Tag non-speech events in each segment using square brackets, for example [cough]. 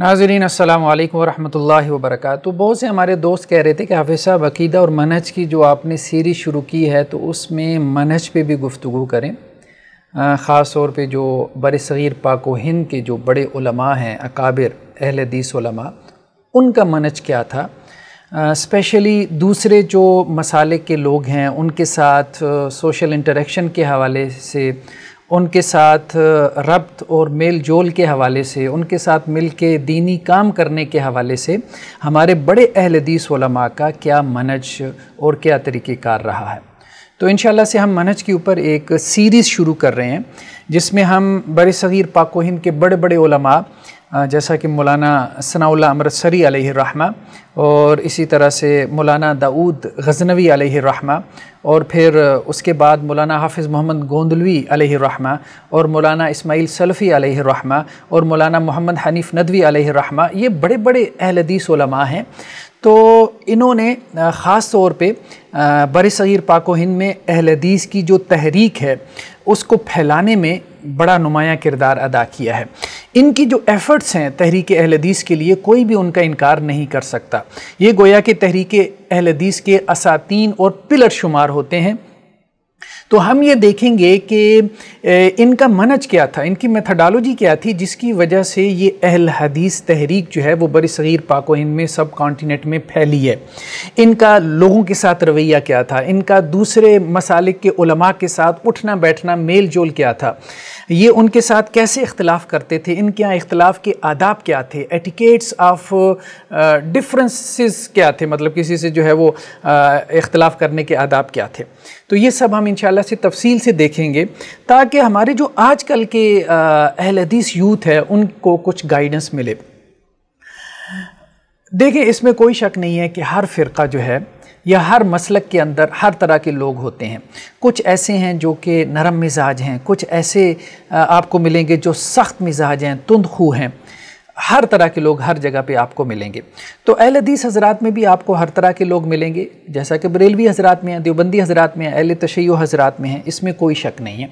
नाजरीन असल वरहमल वबरक तो बहुत से हमारे दोस्त कह रहे थे कि हाफि साहब अकीदा और मनहज की जो आपने सीरीज़ शुरू की है तो उसमें मनहज पे भी गुफ्तु करें ख़ास तौर पर जो बर सग़ीर पाक हिंद के जो बड़े उलमा हैं अकाबिर अहल हदीस उलमा उनका मनज क्या था स्पेशली दूसरे जो मसाले के लोग हैं उनके साथ सोशल इंटरेक्शन के हवाले से उनके साथ रब्त और मेल जोल के हवाले से उनके साथ मिल के दीनी काम करने के हवाले से हमारे बड़े अहलदीस का क्या मनज और क्या तरीक़ेकार रहा है तो इन से हम मनज के ऊपर एक सीरीज़ शुरू कर रहे हैं जिसमें हम बड़े सग़ीर पाको के बड़े बड़े जैसा कि मौलाना सनाउल्ला अमृतसरी रहमा और इसी तरह से मौलाना दाऊद गजनवी रहमा और फिर उसके बाद मौलाना हाफिज़ मोहम्मद गोंदलवी रहमा और मौलाना इस्माइल सलफ़ी रहमा और मौलाना मोहम्मद हनीफ़ नदवी रहमा ये बड़े बड़े अहलदीस हैं तो इन्होंने ख़ास तौर पे बर सग़ीर पाको हिंद में अहलदीस की जो तहरीक है उसको फैलाने में बड़ा नुमाया किरदार अदा किया है इनकी जो एफ़र्ट्स हैं तहरीक अहलदीस के लिए कोई भी उनका इनकार नहीं कर सकता ये गोया कि तहरीक अहलदीस के असातीन और पिलर शुमार होते हैं तो हम ये देखेंगे कि इनका मनज क्या था इनकी मेथडोलॉजी क्या थी जिसकी वजह से ये अहल हदीस तहरीक जो है वो बर सग़ीर पाको में सब कॉन्टीनेंट में फैली है इनका लोगों के साथ रवैया क्या था इनका दूसरे मसालिक के उलमा के साथ उठना बैठना मेल जोल क्या था ये उनके साथ कैसे इख्तलाफ करते थे इनके यहाँ इख्तलाफ के आदाब क्या थे एटिकेट्स ऑफ डिफरेंसेस क्या थे मतलब किसी से जो है वो uh, इख्तलाफ करने के आदाब क्या थे तो ये सब हम इंशाल्लाह से तफसील से देखेंगे ताकि हमारे जो आजकल के uh, अहल हदीस यूथ है उनको कुछ गाइडेंस मिले देखें इसमें कोई शक नहीं है कि हर फ़िरका जो है या हर मसलक के अंदर हर तरह के लोग होते हैं कुछ ऐसे हैं जो कि नरम मिजाज हैं कुछ ऐसे आपको मिलेंगे जो सख्त मिजाज हैं तुंदखू हैं हर तरह के लोग हर जगह पे आपको मिलेंगे तो अहल हदीस हजरात में भी आपको हर तरह के लोग मिलेंगे जैसा कि बरेलवी हजरात में हैं देवबंदी हजरात में हैं अहल तशैय हजरात में हैं इसमें कोई शक नहीं है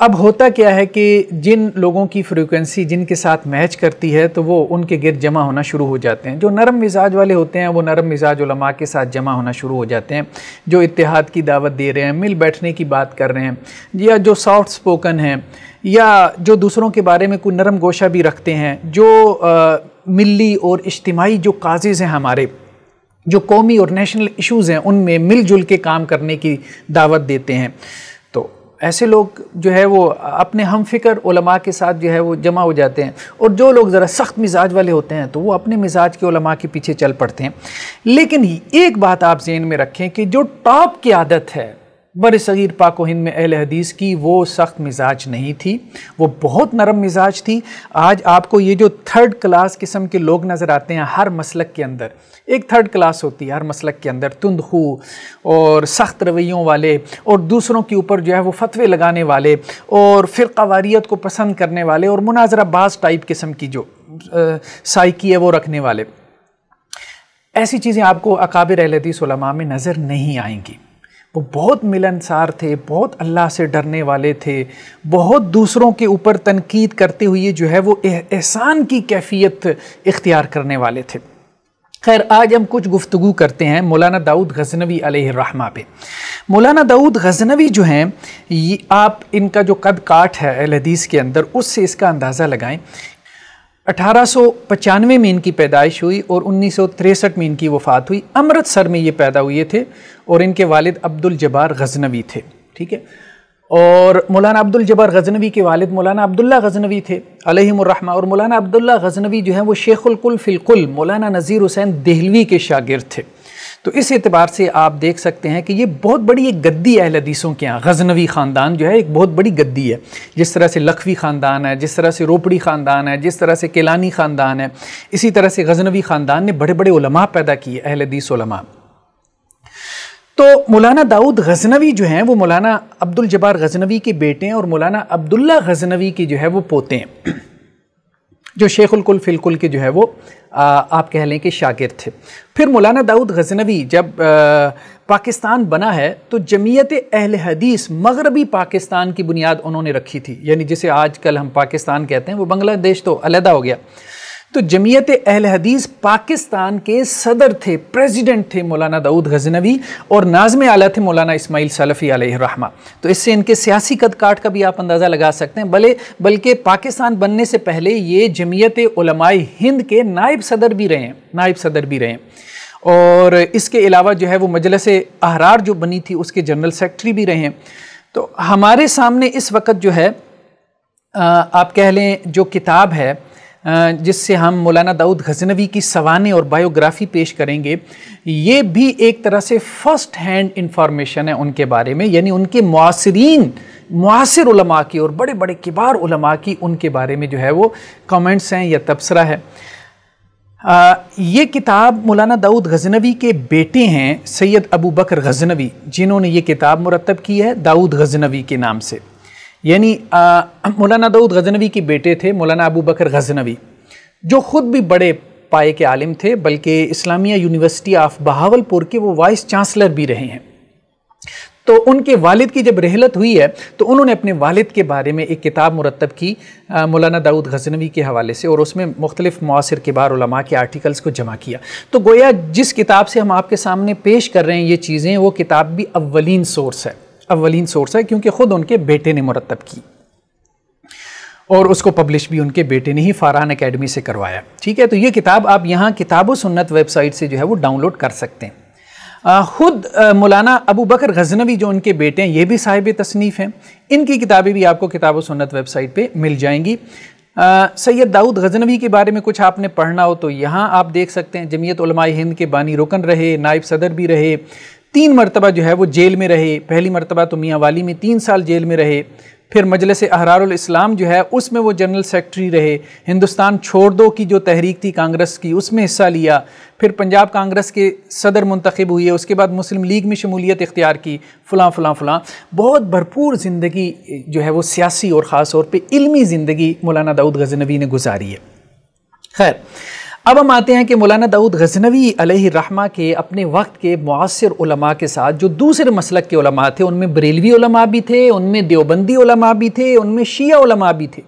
अब होता क्या है कि जिन लोगों की फ्रीक्वेंसी जिनके साथ मैच करती है तो वो उनके गिर जमा होना शुरू हो जाते हैं जो नरम मिजाज वाले होते हैं वो नरम मिजाज उलमा के साथ जमा होना शुरू हो जाते हैं जो इतिहाद की दावत दे रहे हैं मिल बैठने की बात कर रहे हैं या जो सॉफ्ट स्पोकन हैं या जो दूसरों के बारे में कोई नरम गोशा भी रखते हैं जो आ, मिली और इज्तमाही जो काजेज़ हैं हमारे जो कौमी और नेशनल इशूज़ हैं उनमें मिलजुल के काम करने की दावत देते हैं ऐसे लोग जो है वो अपने हम फिक्र उलमा के साथ जो है वो जमा हो जाते हैं और जो लोग ज़रा सख्त मिजाज वाले होते हैं तो वो अपने मिजाज के उलमा के पीछे चल पड़ते हैं लेकिन एक बात आप जेन में रखें कि जो टॉप की आदत है बर सग़ीर पाक हिंद में अहल हदीस की वो सख्त मिजाज नहीं थी वो बहुत नरम मिजाज थी आज आपको ये जो थर्ड क्लास किस्म के लोग नज़र आते हैं हर मसलक के अंदर एक थर्ड क्लास होती है हर मसलक के अंदर तुंदू और सख्त रवैयों वाले और दूसरों के ऊपर जो है वो फतवे लगाने वाले और फ़िरवारीत को पसंद करने वाले और मुनाजराबाज टाइप किस्म की जो साइकी है वो रखने वाले ऐसी चीज़ें आपको अकाबिर अहल में नज़र नहीं आएंगी वो बहुत मिलनसार थे बहुत अल्लाह से डरने वाले थे बहुत दूसरों के ऊपर तनकीद करते हुए जो है वो एहसान की कैफियत इख्तियार करने वाले थे खैर आज हम कुछ गुफ्तु करते हैं मौलाना दाऊद गजनवी रहमा पे मौलाना दाऊद गजनवी जो हैं ये आप इनका जो कद काठ है अलहदीस के अंदर उससे इसका अंदाज़ा लगाएं अठारह में इनकी पैदाइश हुई और उन्नीस में इनकी वफ़ात हुई अमृतसर में ये पैदा हुए थे और इनके वालिद अब्दुल जबार गजनवी थे ठीक है और मौलाना अब्दुल जबार गजनवी के वालिद मौलाना अब्दुल्ला गजनवी थे अलहमरहमा और मौलाना अब्दुल्ला गजनवी जो है वो शेखुलकुल फ़िलकुल मौलाना नज़ीर हुसैन दहलवी के शागिर थे तो इस एतबार से आप देख सकते हैं कि ये बहुत बड़ी एक गद्दी अहल हदीसों के यहाँ गजनवी ख़ानदान जो है एक बहुत बड़ी गद्दी है जिस तरह से लखवी ख़ानदान है जिस तरह से रोपड़ी ख़ानदान है जिस तरह से केलानी ख़ानदान है इसी तरह से गजनवी ख़ानदान ने बड़े बड़े उलमा पैदा किए अहल हदीस उलमा तो मौलाना दाऊद गजनवी जो हैं वो मौलाना अब्दुल जबार गजनवी के बेटे हैं और मौलाना अब्दुल्ला गजनवी के जो है वो पोते हैं जो शेखुलकुल फिलकुल के जो है वो आ, आप कह लें कि शागिर थे फिर मौलाना दाऊद गजनवी जब आ, पाकिस्तान बना है तो जमीयत अहल हदीस मगरबी पाकिस्तान की बुनियाद उन्होंने रखी थी यानी जिसे आज कल हम पाकिस्तान कहते हैं वो बांग्लादेश तो अलहदा हो गया तो जमीयत अहल हदीस पाकिस्तान के सदर थे प्रेसिडेंट थे मौलाना दाऊद गजनवी और नाजम आला थे मौलाना इसमाइल सलफ़ी रहमा तो इससे इनके सियासी कद काट का भी आप अंदाज़ा लगा सकते हैं भले बल्कि पाकिस्तान बनने से पहले ये जमीयत हिंद के नायब सदर भी रहे हैं नायब सदर भी रहे हैं और इसके अलावा जो है वो मजलस अहरार जो बनी थी उसके जनरल सेक्रेटरी भी रहे हैं तो हमारे सामने इस वक्त जो है आप कह लें जो किताब है जिससे हम मौलाना दाऊद गजनवी की सवाने और बायोग्राफ़ी पेश करेंगे ये भी एक तरह से फ़र्स्ट हैंड इंफॉर्मेशन है उनके बारे में यानी उनके मुआसरीन मुसर उलमा की और बड़े बड़े किबार उलमा की उनके बारे में जो है वो कमेंट्स हैं या तबसरा है आ, ये किताब मौलाना दाऊद गजनवी के बेटे हैं सैयद अबू बकर गजनवी जिन्होंने ये किताब मुरतब की है दाऊद गजनवी के नाम से यानी मौलाना दाऊद गजनवी के बेटे थे मौलाना अबू बकर गजनवी जो ख़ुद भी बड़े पाए के आलिम थे बल्कि इस्लामिया यूनिवर्सिटी ऑफ बहावलपुर के वो वाइस चांसलर भी रहे हैं तो उनके वालिद की जब रहलत हुई है तो उन्होंने अपने वालिद के बारे में एक किताब मुरतब की मौलाना दाऊद गजनवी के हवाले से और उसमें मुख्तलिफ मौसर के के आर्टिकल्स को जमा किया तो गोया जिस किताब से हम आपके सामने पेश कर रहे हैं ये चीज़ें वो किताब भी अवलिन सोर्स है अवलिन सोर्स है क्योंकि ख़ुद उनके बेटे ने मुरतब की और उसको पब्लिश भी उनके बेटे ने ही फारहान अकेडमी से करवाया ठीक है तो ये किताब आप यहाँ किताब सुन्नत वेबसाइट से जो है वो डाउनलोड कर सकते हैं ख़ुद मौलाना अबू बकर गजनवी जो उनके बेटे हैं ये भी साहिब तसनीफ़ हैं इनकी किताबें भी आपको किताब सुन्नत वेबसाइट पे मिल जाएंगी सैयद दाऊद गजनवी के बारे में कुछ आपने पढ़ना हो तो यहाँ आप देख सकते हैं जमीयत हिंद के बानी रुकन रहे नायब सदर भी रहे तीन मरतबा जो है वो जेल में रहे पहली मरतबा तो मियाँ वाली में तीन साल जेल में रहे फिर मजलिस अहरारस्लाम जो है उसमें वो जनरल सेक्रेटरी रहे हिंदुस्तान छोड़ दो की जो तहरीक थी कांग्रेस की उसमें हिस्सा लिया फिर पंजाब कांग्रेस के सदर मंतखब हुए उसके बाद मुस्लिम लीग में शमूलियत इख्तियार की फ़लाँ फ़लाँ फ़लाँ बहुत भरपूर ज़िंदगी जो है वो सियासी और ख़ास तौर पर इलमी ज़िंदगी मौलाना दाऊद गजनवी ने गुजारी है खैर अब हम आते हैं कि मौलाना दाऊद गजनवी रहमा के अपने वक्त के मुasr उलमा के साथ जो दूसरे मसलक के उलमा थे उनमें बरेलवी उलमा भी थे उनमें देवबंदी उलमा भी थे उनमें शिया उलमा भी थे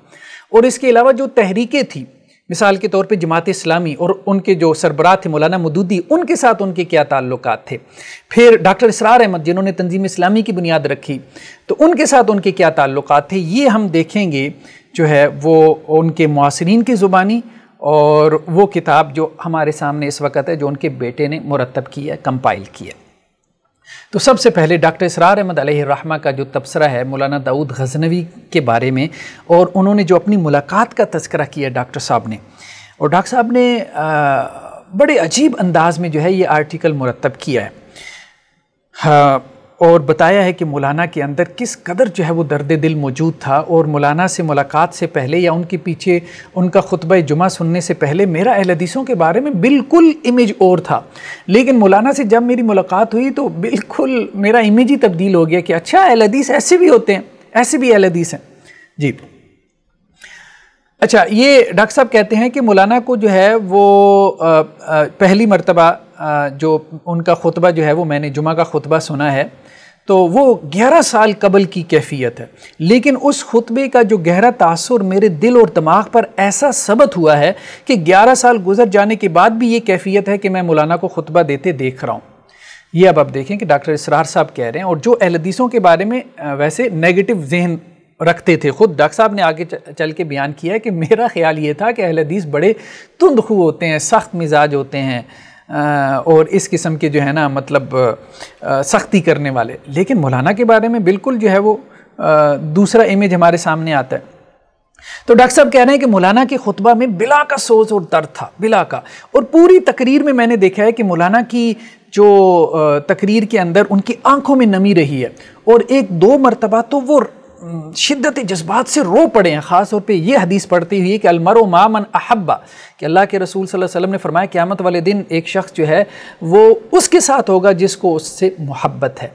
और इसके अलावा जो तहरीकें थी मिसाल के तौर पे जमात इस्लामी और उनके जो सरबराह थे मौलाना मदूदी उनके साथ उनके क्या ताल्लुक थे फिर डॉक्टर इसरार अहमद जिन्होंने तंजीम इस्लामी की बुनियाद रखी तो उनके साथ उनके क्या ताल्लुक थे ये हम देखेंगे जो है वो उनके मुआसरीन की ज़ुबानी और वो किताब जो हमारे सामने इस वक्त है जो उनके बेटे ने मुरतब किया कंपाइल किया तो सबसे पहले डॉक्टर इसरार अहमद रहमा का जो तबसरा है मौलाना दाऊद गजनवी के बारे में और उन्होंने जो अपनी मुलाकात का तस्करा किया डॉक्टर साहब ने और डॉक्टर साहब ने आ, बड़े अजीब अंदाज में जो है ये आर्टिकल मुरतब किया है हाँ और बताया है कि मौलाना के अंदर किस कदर जो है वो दर्द दिल मौजूद था और मौलाना से मुलाकात से पहले या उनके पीछे उनका खुतब जुमा सुनने से पहले मेरा अहलदीसों के बारे में बिल्कुल इमेज और था लेकिन मौलाना से जब मेरी मुलाकात हुई तो बिल्कुल मेरा इमेज ही तब्दील हो गया कि अच्छा अहलदीस ऐसे भी होते हैं ऐसे भी अहलदीस हैं जी अच्छा ये डॉक्टर साहब कहते हैं कि मौलाना को जो है वो आ, आ, पहली मरतबा जो उनका खुतबा जो है वो मैंने जुमा का खुतबा सुना है तो वो ग्यारह साल कबल की कैफियत है लेकिन उस खुतबे का जो गहरा तासर मेरे दिल और दिमाग पर ऐसा सबत हुआ है कि ग्यारह साल गुजर जाने के बाद भी ये कैफियत है कि मैं मौलाना को खुतबा देते देख रहा हूँ ये अब आप देखें कि डॉक्टर इसरार साहब कह रहे हैं और जो अहलदीसों के बारे में वैसे नेगेटिव जहन रखते थे खुद डॉक्टर साहब ने आगे चल के बयान किया है कि मेरा ख्याल ये था कि अहलदीस बड़े तुंदखू होते हैं सख्त मिजाज होते हैं और इस किस्म के जो है ना मतलब सख्ती करने वाले लेकिन मौलाना के बारे में बिल्कुल जो है वो दूसरा इमेज हमारे सामने आता है तो डॉक्टर साहब कह रहे हैं कि मौलाना के खुतबा में बिला का सोच और दर्द था बिला का और पूरी तकरीर में मैंने देखा है कि मौलाना की जो तकरीर के अंदर उनकी आंखों में नमी रही है और एक दो मरतबा तो वो शिद्दत जज्बात से रो पड़े हैं ख़ास तौर पर यह हदीस पढ़ती हुई कि अलमर मामन अहब्बा कि अल्लाह के रसूल सल्लल्लाहु अलैहि वसल्लम ने फरमाया क़्यामत वाले दिन एक शख्स जो है वो उसके साथ होगा जिसको उससे मोहब्बत है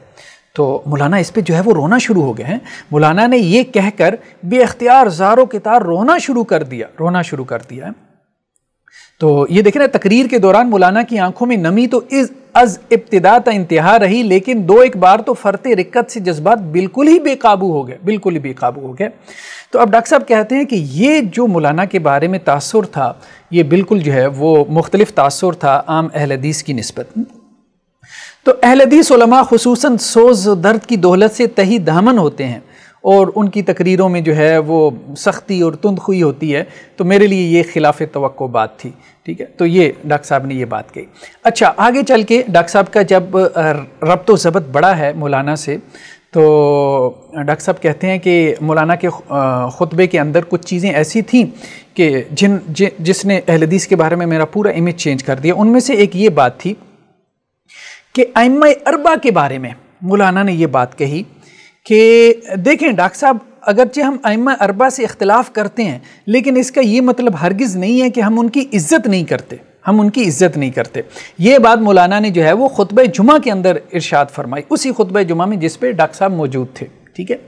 तो मौलाना इस पर जो है वो रोना शुरू हो गए हैं मौलाना ने ये कहकर बेख्तियार जारो के तार रोना शुरू कर दिया रोना शुरू कर दिया है तो ये देखें ना तकरीर के दौरान मौलाना की आंखों में नमी तो इस अज इब्तदा त इंतहा रही लेकिन दो एक बार तो फ़रत रिक्कत से जज्बात बिल्कुल ही बेकाबू हो गए बिल्कुल ही बेकाबू हो गए तो अब डॉक्टर साहब कहते हैं कि ये जो मौलाना के बारे में तासर था ये बिल्कुल जो है वो मुख्तलिफ तासर था आम अहलदीस की नस्बत तो अहलदीस खसूस सोज दर्द की दौलत से तही दामन होते हैं और उनकी तकरीरों में जो है वो सख्ती और तुंदखुई होती है तो मेरे लिए ये खिलाफ तो बात थी ठीक है तो ये डॉक्टर साहब ने ये बात कही अच्छा आगे चल के डॉक्टर साहब का जब रबत वबत बड़ा है मौलाना से तो डॉक्टर साहब कहते हैं कि मौलाना के ख़ुतबे के अंदर कुछ चीज़ें ऐसी थीं कि जिन जि, जिसने अहलदीस के बारे में मेरा पूरा इमेज चेंज कर दिया उनमें से एक ये बात थी कि आइम अरबा के बारे में मौलाना ने ये बात कही कि देखें डॉक्टर साहब अगरचे हम अम अरबा से इख्तलाफ करते हैं लेकिन इसका ये मतलब हरगिज़ नहीं है कि हम उनकी इज़्ज़त नहीं करते हम उनकी इज़्ज़त नहीं करते ये बात मौलाना ने जो है वो खुतब जुमा के अंदर इरशाद फरमाई उसी खुतब जुमा में जिस पर डॉक्टर साहब मौजूद थे ठीक है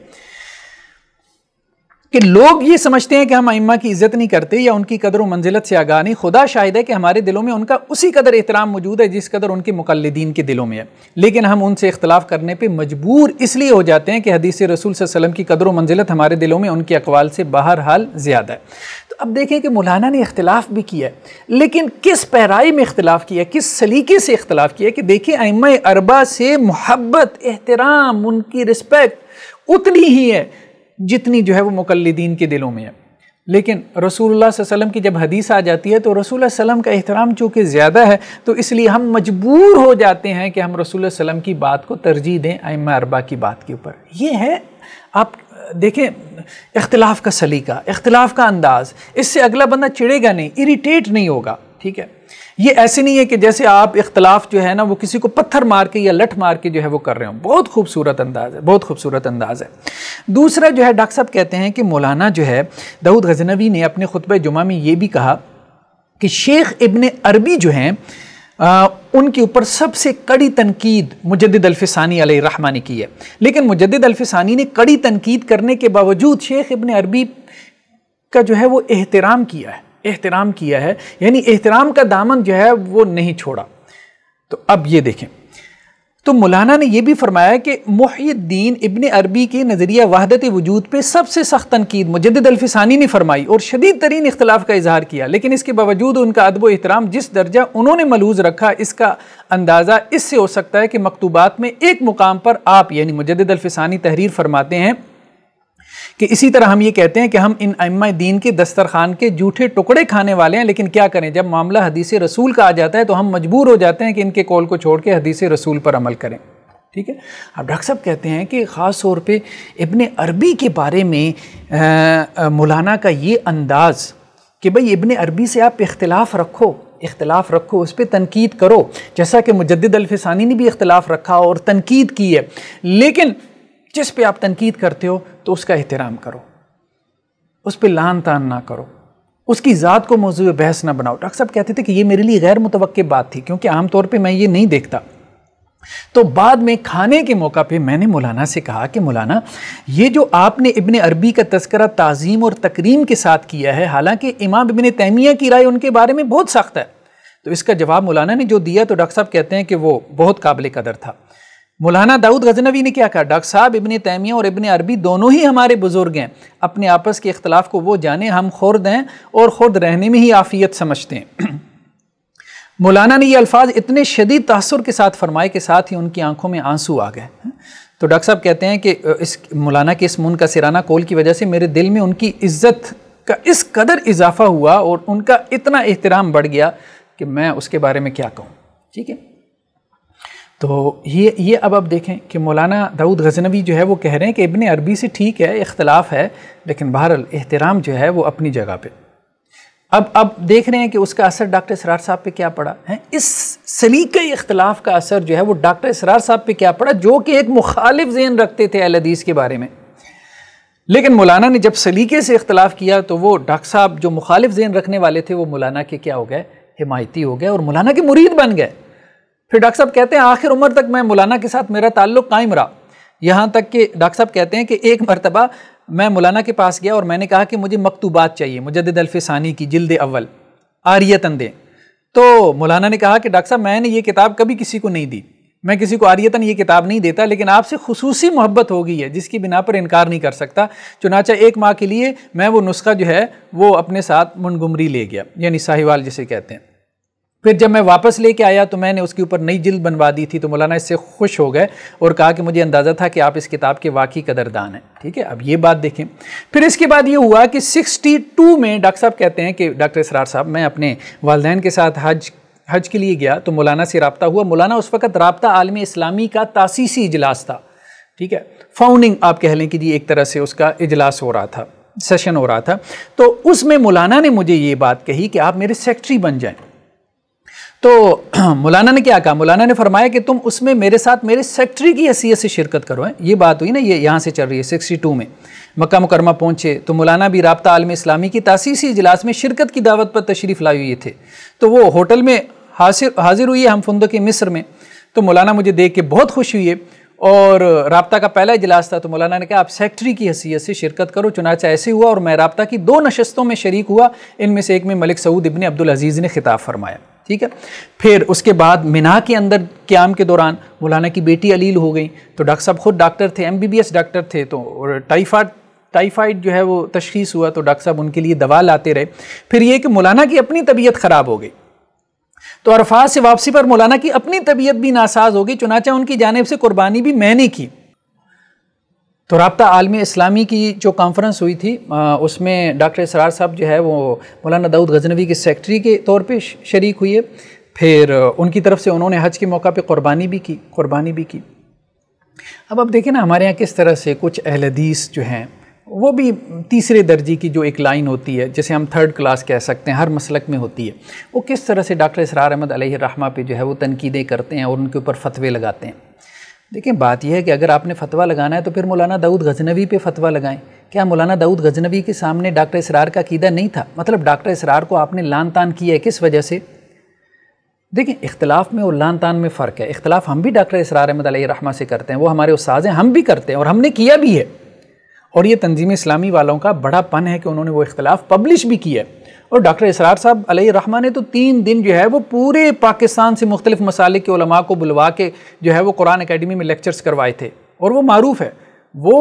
कि लोग ये समझते हैं कि हम अम्मा की इज्जत नहीं करते या उनकी कदर व मंजिलत से आगा नहीं खुदा शाहिद है कि हमारे दिलों में उनका उसी कदर एहतराम मौजूद है जिस कदर उनके मुकलदीन के दिलों में है लेकिन हम उनसे इख्तलाफ करने पर मजबूर इसलिए हो जाते हैं कि हदीस रसूल वसलम की कदर व मंजिलत हमारे दिलों में उनके अकवाल से बाहर हाल ज़्यादा है तो अब देखें कि मौलाना ने इख्तलाफ भी किया है लेकिन किस पैराई में इख्तलाफ किया किस सलीके से इख्तलाफ किया कि देखें अम्मा अरबा से मोहब्बत एहतराम उनकी रिस्पेक्ट उतनी ही है जितनी जो है वो मुकलदीन के दिलों में है लेकिन रसूलुल्लाह वसल्लम की जब हदीस आ जाती है तो रसूल वसल्लम का एहतराम चूँकि ज़्यादा है तो इसलिए हम मजबूर हो जाते हैं कि हम रसूल वसल्लम की बात को तरजीह दें अम अरबा की बात के ऊपर ये है आप देखें इख्तलाफ का सलीका इख्तलाफ का अंदाज़ इससे अगला बंदा चिड़ेगा नहीं इरीटेट नहीं होगा ठीक है ये ऐसे नहीं है कि जैसे आप इख्तलाफ जो है ना वो किसी को पत्थर मार के या लठ मार के जो है वो कर रहे हो बहुत खूबसूरत अंदाज है बहुत खूबसूरत अंदाज है दूसरा जो है डॉक्टर साहब कहते हैं कि मौलाना जो है दाऊद गजनवी ने अपने खुतब जुमा में ये भी कहा कि शेख इबन अरबी जो हैं उनके ऊपर सबसे कड़ी तनकीद मुजद अल्फ़ानी रहमा ने की है लेकिन मुजद अल्फ़ानी ने कड़ी तनकीद करने के बावजूद शेख इबन अरबी का जो है वो एहतराम किया है एहतराम किया है यानी एहतराम का दामन जो है वो नहीं छोड़ा तो अब ये देखें तो मौलाना ने यह भी फरमाया कि मुहद्दीन इबन अरबी के नज़रिया वहादत वजूद पर सबसे सख्त तनकीद मुजद अल्फिसानी ने फरमाई और शदीद तरीन इख्तलाफ का इजहार किया लेकिन इसके बावजूद उनका अदब एहतराम जिस दर्जा उन्होंने मलूज रखा इसका अंदाज़ा इससे हो सकता है कि मकतूबात में एक मुकाम पर आप यानी मुजद अल्फिसानी तहरीर फरमाते हैं कि इसी तरह हम ये कहते हैं कि हम इन अम्मा दीन के दस्तरखान के जूठे टुकड़े खाने वाले हैं लेकिन क्या करें जब मामला हदीस रसूल का आ जाता है तो हम मजबूर हो जाते हैं कि इनके कॉल को छोड़ के हदीस रसूल पर अमल करें ठीक है अब डॉक्टर साहब कहते हैं कि ख़ास तौर पर इबन अरबी के बारे में मौलाना का ये अंदाज़ कि भाई इबन अरबी से आप इख्तलाफ रखो इख्तलाफ रखो उस पर तनकीद करो जैसा कि मुजद अलफसानी ने भी इख्तलाफ रखा और तनकीद की है लेकिन जिस पे आप तनकीद करते हो तो उसका एहतराम करो उस पर लान तान ना करो उसकी ज़ात को मौजू बहस ना बनाओ डॉक्टर साहब कहते थे कि ये मेरे लिए गैर मुतव बात थी क्योंकि आमतौर पर मैं ये नहीं देखता तो बाद में खाने के मौका पे मैंने मौलाना से कहा कि मौलाना ये जो आपने इबन अरबी का तस्करा ताज़ीम और तकरीम के साथ किया है हालांकि इमाम इबन तैमिया की राय उनके बारे में बहुत सख्त है तो इसका जवाब मौलाना ने जो दिया तो डॉक्टर साहब कहते हैं कि वो बहुत काबिल कदर था मौलाना दाऊद गजनवी ने क्या कहा डॉक्टर साहब इबन तैमिया और इबन अरबी दोनों ही हमारे बुज़ुर्ग हैं अपने आपस के अख्तिलाफ को वो जाने हम खुर्द हैं और खुर्द रहने में ही आफियत समझते हैं [clears throat] मौलाना ने ये अल्फाज इतने शदीद तसर के साथ फरमाए के साथ ही उनकी आंखों में आंसू आ गए तो डॉक्टर साहब कहते हैं कि इस मौलाना के इस मुन का सिराना कोल की वजह से मेरे दिल में उनकी इज़्ज़त का इस कदर इजाफा हुआ और उनका इतना एहतराम बढ़ गया कि मैं उसके बारे में क्या कहूँ ठीक है तो ये ये अब आप देखें कि मौलाना दाऊद गजनवी जो है वो कह रहे हैं कि इबन अरबी से ठीक है इख्तलाफ है लेकिन बहरल एहतराम जो है वो अपनी जगह पर अब अब देख रहे हैं कि उसका असर डॉक्टर इसरार साहब पे क्या पड़ा है इस सलीके इख्तलाफ का असर जो है वो डॉक्टर इसरार साहब पे क्या पड़ा जो कि एक मुखालिफ जेन रखते थे अल हदीस के बारे में लेकिन मौलाना ने जब सलीके से इख्तलाफ किया तो वो डॉक्टर साहब जो मुखालिफ जेन रखने वाले थे वो मौलाना के क्या हो गए हिमायती हो गए और मौलाना के मुरीद बन गए फिर डॉक्टर साहब कहते हैं आखिर उम्र तक मैं मौलाना के साथ मेरा ताल्लुक कायम रहा यहाँ तक कि डॉक्टर साहब कहते हैं कि एक मरतबा मैं मौलाना के पास गया और मैंने कहा कि मुझे मकतूबात चाहिए मुजद अल्फ़ानी की जिल्द अव्वल आर्यतन दें तो मौलाना ने कहा कि डॉक्टर साहब मैंने ये किताब कभी किसी को नहीं दी मैं किसी को आरियतन ये किताब नहीं देता लेकिन आपसे खसूसी मोहब्बत हो गई है जिसकी बिना पर इनकार नहीं कर सकता चुनाचा एक माह के लिए मैं वो नुस्खा जो है वो अपने साथ मुनगुमरी ले गया यानी साहिवाल जिसे कहते हैं फिर जब मैं वापस लेके आया तो मैंने उसके ऊपर नई जिल्द बनवा दी थी तो मौलाना इससे खुश हो गए और कहा कि मुझे अंदाज़ा था कि आप इस किताब के वाकई कदरदान हैं ठीक है अब ये बात देखें फिर इसके बाद ये हुआ कि 62 में डॉक्टर साहब कहते हैं कि डॉक्टर इसरार साहब मैं अपने वालदेन के साथ हज हज के लिए गया तो मौलाना से रबता हुआ मौलाना उस वक्त रबता आलम इस्लामी का तासीसी इजलास था ठीक है फाउंडिंग आप कह लें कि जी एक तरह से उसका इजलास हो रहा था सेशन हो रहा था तो उसमें मौलाना ने मुझे ये बात कही कि आप मेरे सेक्रेटरी बन जाएँ तो [clears throat] मौलाना ने क्या कहा मौलाना ने फरमाया कि तुम उसमें मेरे साथ मेरे सेक्रेटरी की हैसीत से शिरकत करो है ये बात हुई ना ये यहाँ से चल रही है सिक्सटी टू में मक्का मुकरमा पहुँचे तो मौलाना भी रबता आलम इस्लामी की तासीसी इजलास में शिरकत की दावत पर तशरीफ़ लाए हुए थे तो वो होटल में हासिर हाजिर हुई है हम फंदो के मिस्र में तो मौलाना मुझे देख के बहुत खुश हुई है और रबता का पहला इजलास था तो मौलाना ने कहा आप सेक्रेटरी की हैसीत से शिरकत करो चुनाचा ऐसे हुआ और मैं रबता की दो नशस्तों में शरीक हुआ इनमें से एक में मलिक सऊद इबन अब्दुल अजीज़ ने खिताब फरमाया ठीक है फिर उसके बाद मिना के अंदर क्याम के दौरान मौलाना की बेटी अलील हो गई तो डॉक्टर साहब खुद डॉक्टर थे एमबीबीएस डॉक्टर थे तो और टाइफाइड टाइफाइड जो है वो तशखीस हुआ तो डॉक्टर साहब उनके लिए दवा लाते रहे फिर ये कि मौलाना की अपनी तबीयत ख़राब हो गई तो अरफात से वापसी पर मौलाना की अपनी तबीयत भी नासाज हो गई चुनाचा उनकी जानब से कुर्बानी भी मैंने की तो रबता आलमी इस्लामी की जो कॉन्फ्रेंस हुई थी आ, उसमें डॉक्टर इसरार साहब जो है वो मौलाना दाऊद गजनवी के सेक्रेटरी के तौर पर शरीक है फिर उनकी तरफ से उन्होंने हज के मौका पर कुर्बानी भी की कुर्बानी भी की अब अब देखें ना हमारे यहाँ किस तरह से कुछ अहलदीस जो हैं वो भी तीसरे दर्जे की जो एक लाइन होती है जैसे हम थर्ड क्लास कह सकते हैं हर मसलक में होती है वो किस तरह से डॉक्टर इसरार अहमद रहमा पे जो है वो तनकीदें करते हैं और उनके ऊपर फतवे लगाते हैं देखिए बात यह है कि अगर आपने फतवा लगाना है तो फिर मौलाना दाऊद गजनवी पे फतवा लगाएं क्या मौलाना दाऊद गजनवी के सामने डॉक्टर इसरार का कीदा नहीं था मतलब डॉक्टर इसरार को आपने लान तान किया है किस वजह से देखिए इख्तलाफ में और लान तान में फ़र्क है इख्तलाफ हम भी डॉक्टर इसरार अहमद रहमा से करते हैं वो हमारे उस्ताद हैं हम भी करते हैं और हमने किया भी है और ये तंजीम इस्लामी वालों का बड़ा पन है कि उन्होंने वो इख्तलाफ पब्लिश भी किया है और डॉक्टर इसरार साहब रहमा ने तो तीन दिन जो है वो पूरे पाकिस्तान से मुख्तलिफ़ मसालिक के उलमा को बुलवा के जो है वो कुरान अकेडमी में लेक्चर्स करवाए थे और वो मरूफ़ है वो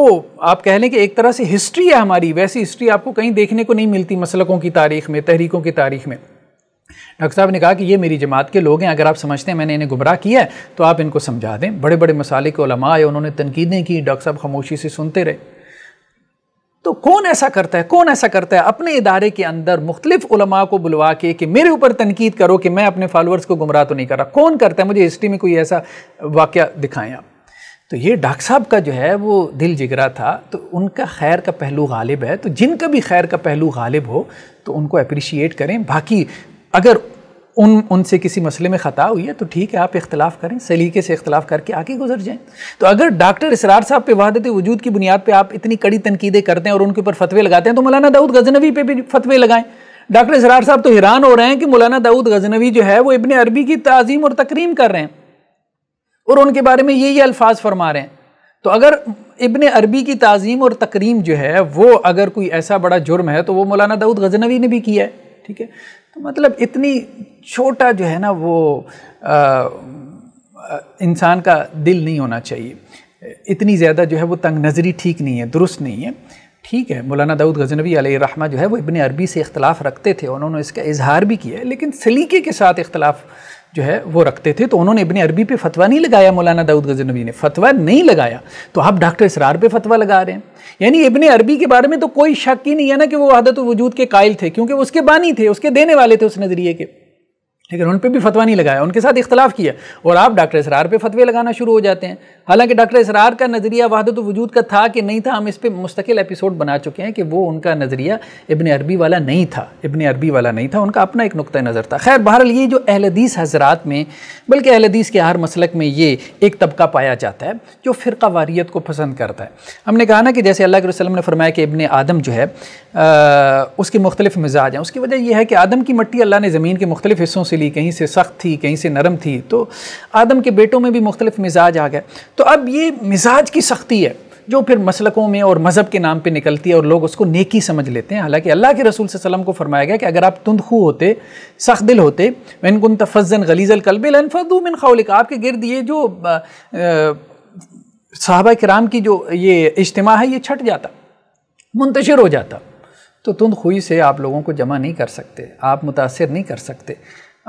आप कह लें कि एक तरह से हिस्ट्री है हमारी वैसी हिस्ट्री आपको कहीं देखने को नहीं मिलती मसलकों की तारीख में तहरीकों की तारीख में डॉक्टर साहब ने कहा कि ये मेरी जमात के लोग हैं अगर आप समझते हैं मैंने इन्हें गुमराह किया है तो आप इनको समझा दें बड़े बड़े मसाले के आए उन्होंने तनकीदें की डॉक्टर साहब खामोशी से सुनते रहे तो कौन ऐसा करता है कौन ऐसा करता है अपने इदारे के अंदर मुख्तलिफ उलमा को बुलवा के कि मेरे ऊपर तनकीद करो कि मैं अपने फॉलोअर्स को गुमराह तो नहीं कर रहा कौन करता है मुझे हिस्ट्री में कोई ऐसा वाक़ दिखाएं आप तो ये डॉक्टर साहब का जो है वो दिल जिगरा था तो उनका खैर का पहलू गालिब है तो जिनका भी खैर का पहलू गालिब हो तो उनको अप्रिशिएट करें बाकी अगर उन उनसे किसी मसले में ख़ता हुई है तो ठीक है आप इख्तलाफ करें सलीके से इख्तलाफ करके आके गुजर जाएं तो अगर डॉक्टर इसरार साहब पे वहादत वजूद की बुनियाद पे आप इतनी कड़ी तनकीदें करते हैं और उनके ऊपर फतवे लगाते हैं तो मौलाना दाऊद गजनवी पे भी फतवे लगाएं डॉक्टर इसरार साहब तो हैरान हो रहे हैं कि मौलाना दाऊद गजनवी जो है वो इबन अरबी की तज़ीम और तकरीम कर रहे हैं और उनके बारे में ये ये अल्फाज फरमा रहे हैं तो अगर इबन अरबी की तज़ीम और तकरीम जो है वो अगर कोई ऐसा बड़ा जुर्म है तो वो मौलाना दाऊद गजनवी ने भी किया है ठीक है मतलब इतनी छोटा जो है ना वो इंसान का दिल नहीं होना चाहिए इतनी ज़्यादा जो है वो तंग नज़री ठीक नहीं है दुरुस्त नहीं है ठीक है मौलाना दाऊद गजनवी रहमा जो है वो इबन अरबी से इख्तलाफ रखते थे उन्होंने इसका इजहार भी किया लेकिन सलीके के साथ इख्तलाफ जो है वो रखते थे तो उन्होंने इबन अरबी पे फतवा नहीं लगाया मौलाना दाऊद गजनबी ने फतवा नहीं लगाया तो आप डॉक्टर इसरार पे फतवा लगा रहे हैं यानी इबन अरबी के बारे में तो कोई शक ही नहीं है ना कि वो वहादत वजूद के कायल थे क्योंकि उसके बानी थे उसके देने वाले थे उस नज़रिए के लेकिन उन पर भी फतवा नहीं लगाया उनके साथ इख्तलाफ किया और आप डॉक्टर इसरार पे फतवे लगाना शुरू हो जाते हैं हालांकि डॉक्टर इसरार का नज़रिया वहादत वजूद का था कि नहीं था हम इस पर मुस्तकिल एपिसोड बना चुके हैं कि वो उनका नज़रिया इबन अरबी वाला नहीं था इबन अरबी वाला नहीं था उनका अपना एक नुक़ नज़र था खैर बहरहाल ये जो अहलदीस हजरात में बल्कि अहलदीस के हर मसलक में ये एक तबका पाया जाता है जो फ़िरका वारीत को पसंद करता है हमने कहा ना कि जैसे अल्लाह के वसलम ने फरमाया कि इबन आदम जो है उसके मुख्तलिफ मिजाज हैं उसकी वजह यह है कि आदम की मट्टी अल्लाह ने ज़मीन के मुख्तलिफ हिस्सों से चली कहीं से सख्त थी कहीं से नरम थी तो आदम के बेटों में भी मुख्तलिफ मिजाज आ गए तो अब ये मिजाज की सख्ती है जो फिर मसलकों में और मज़हब के नाम पे निकलती है और लोग उसको नेकी समझ लेते हैं हालांकि अल्लाह के रसूल वसलम को फरमाया गया कि अगर आप तुंदखू होते सख दिल होते मैन कन तफजन गलीज़ल कलबिलफ़ू मिन खाउलिक आपके गिरद ये जो साहबा कराम की जो ये इज्तम है ये छट जाता मुंतशिर हो जाता तो तुंद खुई से आप लोगों को जमा नहीं कर सकते आप मुतासर नहीं कर सकते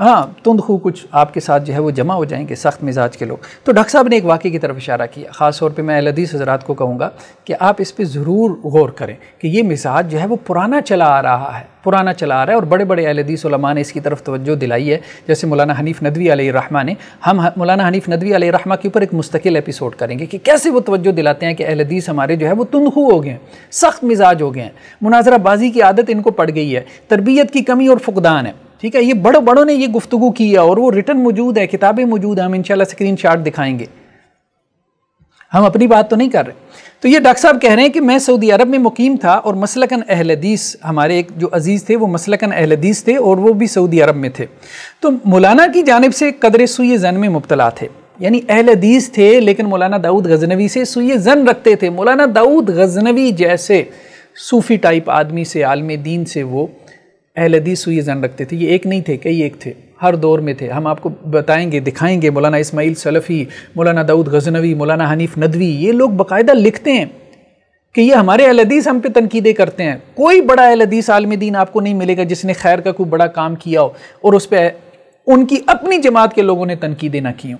हाँ तुंदखू कुछ आपके साथ जो है वो जमा हो जाएंगे सख्त मिजाज के लोग तो डॉक्टर साहब ने एक वाक़े की तरफ इशारा किया ख़ास तौर पे मैं अलदीस हजरात को कहूँगा कि आप इस पर ज़रूर गौर करें कि ये मिजाज जो है वो पुराना चला आ रहा है पुराना चला आ रहा है और बड़े बड़े अलदीसमा ने इसकी तरफ तवज्जो दिलाई है जैसे मौलाना हनीफ़ नदवी आलमा ने हम मौलाना हनीफ़ नदवी आलमा के ऊपर एक मुस्तकिल एपिसोड करेंगे कि कैसे वो तवज्जो दिलाते हैं कि अलदीस हमारे जो है वो तुंदखू हो गए हैं सख्त मिजाज हो गए हैं मुनाजराबाजी की आदत इनको पड़ गई है तरबियत की कमी और फुकदान है ठीक है ये बड़े बड़ों ने ये गुफ्तु की है और वो रिटर्न मौजूद है किताबें मौजूद हैं हम इनशाला स्क्रीन शाट दिखाएंगे हम अपनी बात तो नहीं कर रहे तो ये डॉक्टर साहब कह रहे हैं कि मैं सऊदी अरब में मुकीम था और मसलकन अहलदीस हमारे एक जो अजीज़ थे वो मसलकन अहलदीस थे और वो भी सऊदी अरब में थे तो मौलाना की जानब से कदर सुई जन में मुबतला थे यानी अहलदीस थे लेकिन मौलाना दाऊद गजनवी से सुई जन रखते थे मौलाना दाऊद गजनवी जैसे सूफ़ी टाइप आदमी से आलम दीन से वो अहलदीस जान रखते थे ये एक नहीं थे कई एक थे हर दौर में थे हम आपको बताएंगे दिखाएंगे मौलाना इस्माइल सलफ़ी मौलाना दाऊद गजनवी मौलाना हनीफ नदवी ये लोग बाकायदा लिखते हैं कि ये हमारे अहलदीस हम पे तनकीदें करते हैं कोई बड़ा हदीस आलम दीन आपको नहीं मिलेगा जिसने खैर का कोई बड़ा काम किया हो और उस पर उनकी अपनी जमात के लोगों ने तनकीदें ना की हों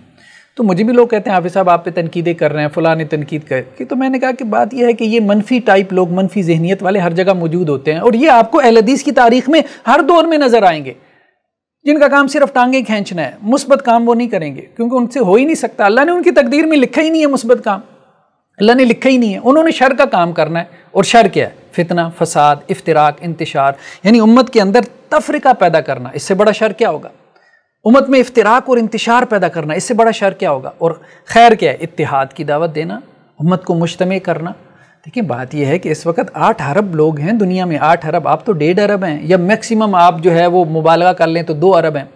तो मुझे भी लोग कहते हैं हाफिज़ साहब आप पे तनकीदें कर रहे हैं फ़लाने तनकीद कर कि तो मैंने कहा कि बात यह है कि ये मनफी टाइप लोग मनफी जहनीत वाले हर जगह मौजूद होते हैं और ये आपको अहलदीस की तारीख में हर दौर में नज़र आएंगे जिनका काम सिर्फ टांगे खींचना है मुस्बत काम वो नहीं करेंगे क्योंकि उनसे हो ही नहीं सकता अल्लाह ने उनकी तकदीर में लिखा ही नहीं है मुस्बत काम अल्लाह ने लिखा ही नहीं है उन्होंने शर का काम करना है और शर क्या है फितना फसाद इफ्तराक इंतशार यानी उम्मत के अंदर तफरिका पैदा करना इससे बड़ा शर क्या होगा उमत में इफ्तराक और इंतशार पैदा करना इससे बड़ा शर क्या होगा और खैर क्या है इतिहाद की दावत देना उम्मत को मुश्तम करना देखिए बात यह है कि इस वक्त आठ अरब लोग हैं दुनिया में आठ अरब आप तो डेढ़ अरब हैं या मैक्सिमम आप जो है वो मुबालगा कर लें तो दो अरब हैं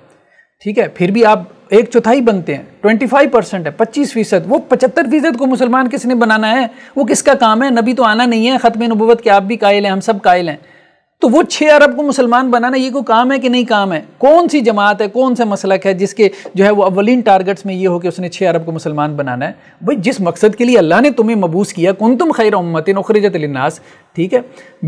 ठीक है फिर भी आप एक चौथाई बनते हैं ट्वेंटी फाइव परसेंट है पच्चीस फ़ीसद वो पचहत्तर फ़ीसद को मुसलमान किसने बनाना है वो किसका काम है नबी तो आना नहीं है ख़त्म नबूत के आप भी कायल हैं हम सब कायल हैं तो वो छः अरब को मुसलमान बनाना ये कोई काम है कि नहीं काम है कौन सी जमात है कौन सा मसलक है जिसके जो है वो अवलिन टारगेट्स में ये हो कि उसने छः अरब को मुसलमान बनाना है भाई जिस मकसद के लिए अल्लाह ने तुम्हें मबूस किया कन तुम खैर उम्मत नखरजत ठीक है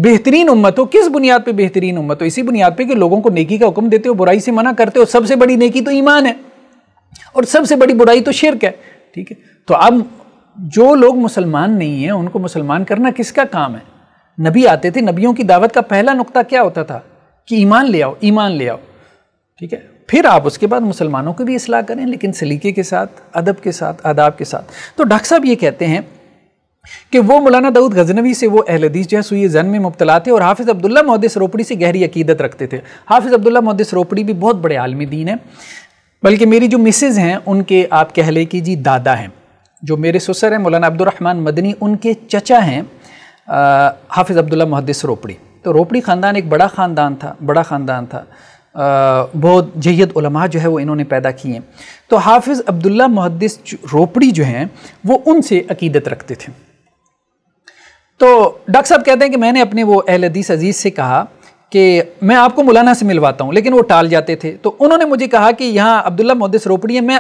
बेहतरीन उम्मत हो किस बुनियाद पर बेहतरीन उम्मत हो इसी बुनियाद पर कि लोगों को नेकी का हुक्म देते हो बुराई से मना करते हो सबसे बड़ी नेकी तो ईमान है और सबसे बड़ी बुराई तो शिरक है ठीक है तो अब जो लोग मुसलमान नहीं हैं उनको मुसलमान करना किसका काम है नबी आते थे नबियों की दावत का पहला नुक्ता क्या होता था कि ईमान ले आओ ईमान ले आओ ठीक है फिर आप उसके बाद मुसलमानों की भी इसलाह करें लेकिन सलीके के साथ अदब के साथ आदाब के साथ तो डॉक्टर साहब ये कहते हैं कि वो मौलाना दाऊद गजनवी से वो अहलदीस जो है सुई जन में मुबतला थे और हाफिज़ अब्दुल्ला महद सरोपड़ी से गहरी अकीदत रखते थे हाफिज़ अब्दुल्ला महद सरोपड़ी भी बहुत बड़े आलमी दीन हैं बल्कि मेरी जो मिसेज़ हैं उनके आप कह लें कि जी दादा हैं जो मेरे ससुर हैं मौलाना अब्दुलरहमान मदनी उनके चचा हैं हाफिज़ अब्दुल्ला मुहदस रोपड़ी तो रोपड़ी ख़ानदान एक बड़ा ख़ानदान था बड़ा ख़ानदान था बहुत जैद जो है वो इन्होंने पैदा किए तो हाफिज़ अब्दुल्ला मुहदस रोपड़ी जो हैं वो उनसे अकीदत रखते थे तो डॉक्टर साहब कहते हैं कि मैंने अपने वो अहलदीस अजीज़ से कहा कि मैं आपको मौलाना से मिलवाता हूँ लेकिन वो टाल जाते थे तो उन्होंने मुझे कहा कि यहाँ अब्दुल्ला मुहदस रोपड़ी है मैं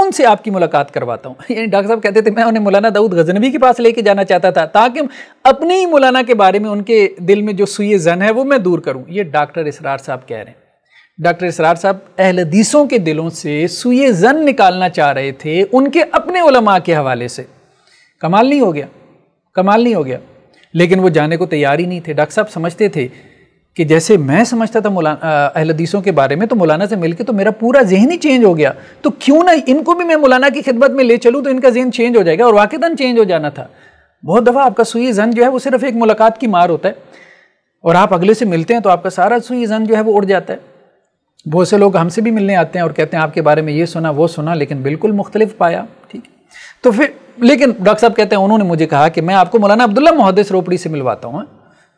उनसे आपकी मुलाकात करवाता हूँ यानी डॉक्टर साहब कहते थे मैं उन्हें मौलाना दाऊद गजनवी के पास लेके जाना चाहता था ताकि अपने ही मौलाना के बारे में उनके दिल में जो सुई जन है वो मैं दूर करूँ ये डॉक्टर इसरार साहब कह रहे हैं डॉक्टर इसरार साहब अहलदीसों के दिलों से सुई जन निकालना चाह रहे थे उनके अपने उलमा के हवाले से कमाल नहीं हो गया कमाल नहीं हो गया लेकिन वो जाने को तैयार ही नहीं थे डॉक्टर साहब समझते थे कि जैसे मैं समझता था मौलाना अहलदीसों के बारे में तो मौलाना से मिलके तो मेरा पूरा जहन ही चेंज हो गया तो क्यों ना इनको भी मैं मौलाना की खिदमत में ले चलूँ तो इनका जहन चेंज हो जाएगा और वाकता चेंज हो जाना था बहुत दफ़ा आपका सुई जन जो है वो सिर्फ एक मुलाकात की मार होता है और आप अगले से मिलते हैं तो आपका सारा सुई जन जो है वो उड़ जाता है बहुत से लोग हमसे भी मिलने आते हैं और कहते हैं आपके बारे में ये सुना वो सुना लेकिन बिल्कुल मुख्तलिफ पाया ठीक तो फिर लेकिन डॉक्टर साहब कहते हैं उन्होंने मुझे कहा कि मैं आपको मौलाना अब्दुल्ला मुहदस रोपड़ी से मिलवाता हूँ हाँ।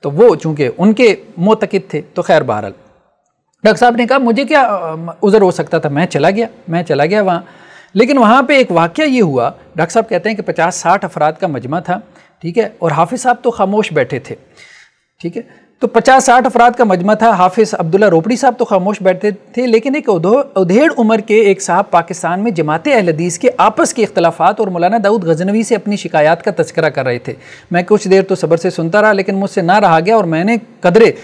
तो वो चूँकि उनके मोतकद थे तो खैर बहरल डॉक्टर साहब ने कहा मुझे क्या उज़र हो सकता था मैं चला गया मैं चला गया वहाँ लेकिन वहाँ पे एक वाक्य ये हुआ डॉक्टर साहब कहते हैं कि पचास साठ अफराद का मजमा था ठीक है और हाफिज़ साहब तो खामोश बैठे थे ठीक है तो पचास साठ अफराद का मजमा था हाफिज अब्दुल्ला रोपड़ी साहब तो खामोश बैठते थे लेकिन एक उधेड़ उम्र के एक साहब पाकिस्तान में जमात अहलदीस के आपस के अख्तलाफात और मौलाना दाऊद गजनवी से अपनी शिकायत का तस्करा कर रहे थे मैं कुछ देर तो सबर से सुनता रहा लेकिन मुझसे ना रहा गया और मैंने कदरे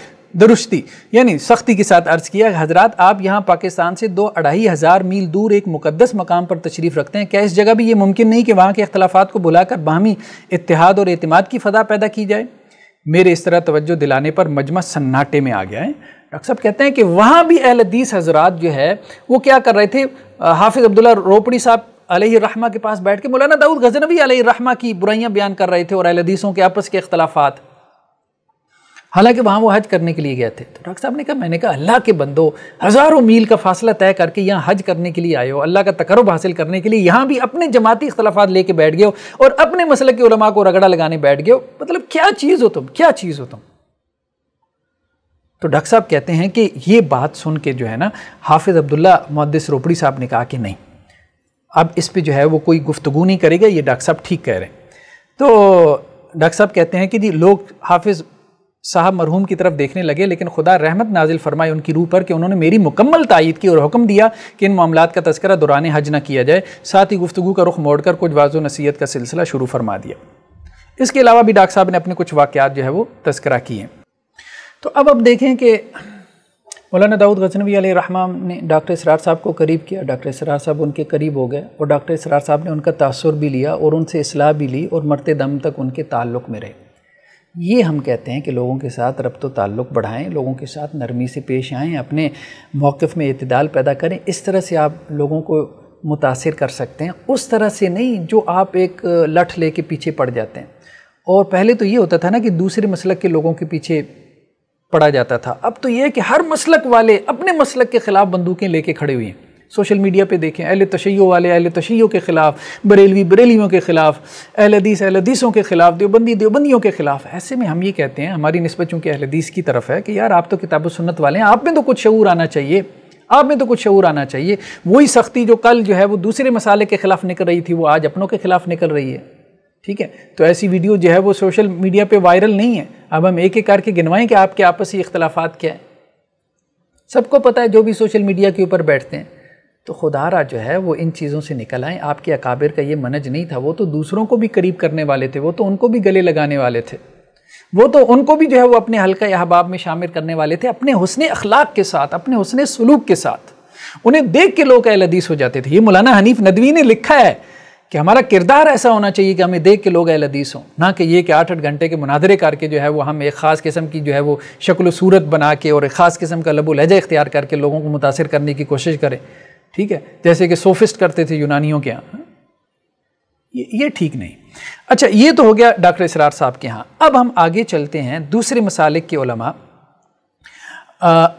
दुरुस्ती यानी सख्ती के साथ अर्ज किया हजरत आप यहाँ पाकिस्तान से दो अढ़ाई हज़ार मील दूर एक मुकदस मकाम पर तशरीफ़ रखते हैं क्या इस जगह भी ये मुमकिन नहीं कि वहाँ के अख्तलाफात को बुलाकर बाहमी इतिहाद और अतमाद की फ़दा पैदा की जाए मेरे इस तरह तवज्जो दिलाने पर मजमा सन्नाटे में आ गया है डॉक्टर साहब कहते हैं कि वहाँ भी अहल हदीस हजरात जो है वो क्या कर रहे थे हाफिज़ अब्दुल्ला रोपड़ी साहब रहमा के पास बैठ के मौलाना दाऊद गजनवी रहमा की बुराइयाँ बयान कर रहे थे और अहल हदीसों के आपस के अख्तलाफात हालांकि वहाँ वो हज करने के लिए गए थे तो डॉक्टर साहब ने कहा मैंने कहा अल्लाह के बंदो हज़ारों मील का फासला तय करके यहाँ हज करने के लिए आए हो अल्लाह का तकरब हासिल करने के लिए यहाँ भी अपने जमाती अख्तलाफात लेके बैठ गए हो और अपने मसल के उलमा को रगड़ा लगाने बैठ गए हो मतलब क्या चीज़ हो तुम क्या चीज़ हो तुम तो डॉक्टर साहब कहते हैं कि ये बात सुन के जो है ना हाफिज़ अब्दुल्ला मुद्दस रोपड़ी साहब ने कहा कि नहीं अब इस पर जो है वो कोई गुफ्तगु नहीं करेगा ये डॉक्टर साहब ठीक कह रहे हैं तो डॉक्टर साहब कहते हैं कि जी लोग हाफिज़ साहब मरहूम की तरफ देखने लगे लेकिन खुदा रहमत नाजिल फरमाए उनकी रूह पर कि उन्होंने मेरी मुकम्मल तायद की और हुक्म दिया कि इन मामला का तस्करा दौरान हज न किया जाए साथ ही गुफ्तु का रुख मोड़कर कुछ वाजो नसीहत का सिलसिला शुरू फरमा दिया इसके अलावा भी डॉक्टर साहब ने अपने कुछ वाक़ात जो है वो तस्करा किए तो अब अब देखें कि मौलाना दाऊद गजनवी रहमान ने डॉक्टर इसरार साहब को करीब किया डॉक्टर इसरार साहब उनके करीब हो गए और डॉक्टर इसरार साहब ने उनका तासर भी लिया और उनसे असलाह भी ली और मरते दम तक उनके ताल्लुक़ में रहे ये हम कहते हैं कि लोगों के साथ रब्त तो ताल्लुक़ बढ़ाएं लोगों के साथ नरमी से पेश आएँ अपने मौक़ में इतदाल पैदा करें इस तरह से आप लोगों को मुतासर कर सकते हैं उस तरह से नहीं जो आप एक लठ ले के पीछे पड़ जाते हैं और पहले तो ये होता था ना कि दूसरे मसलक के लोगों के पीछे पड़ा जाता था अब तो ये है कि हर मसलक वाले अपने मसलक के ख़िलाफ़ बंदूकें लेके खड़े हुए हैं सोशल मीडिया पे देखें अहल तशैयों वाले अहल तशैयों के ख़िलाफ़ बरेलवी बरेलियों के ख़िलाफ़ अहलदीस अहलदीसों के ख़िलाफ़ देवबंदी देवबंदियों के ख़िलाफ़ ऐसे में हम ये कहते हैं हमारी नस्बत चूँकि अहलदीस की तरफ है कि यार आप तो किताब सुन्नत वाले हैं आप में तो कुछ शूर आना चाहिए आप में तो कुछ शूर आना चाहिए वही सख्ती जो कल जो है वो दूसरे मसाले के ख़िलाफ़ निकल रही थी वो आज अपनों के ख़िलाफ़ निकल रही है ठीक है तो ऐसी वीडियो जो है वो सोशल मीडिया पे वायरल नहीं है अब हम एक एक करके गिनवाएं कि आपके आपसी इख्तलाफात क्या हैं सबको पता है जो भी सोशल मीडिया के ऊपर बैठते हैं तो खुदारा जो है वो इन चीज़ों से निकल आए आपके अकाबिर का ये मनज नहीं था वो तो दूसरों को भी करीब करने वाले थे वो तो उनको भी गले लगाने वाले थे वो तो उनको भी जो है वो अपने हल्का अहबाब में शामिल करने वाले थे अपने हसन अखलाक के साथ अपने हसन सलूक के साथ उन्हें देख के लोग अहलदीस हो जाते थे ये मौलाना हनीफ नदवी ने लिखा है कि हमारा किरदार ऐसा होना चाहिए कि हमें देख के लोग अहलदीस हों ना कि ये कि आठ आठ घंटे के मुनादरे करके जो है वो हम एक ख़ास किस्म की जो है वो शक्ल सूरत बना के और एक ख़ास किस्म का लबो लहजा इख्तियार करके लोगों को मुतासर करने की कोशिश करें ठीक है जैसे कि सोफिस्ट करते थे यूनानियों के यहाँ ये ठीक नहीं अच्छा ये तो हो गया डॉक्टर इसरार साहब के यहाँ अब हम आगे चलते हैं दूसरे मसालिक के उलमा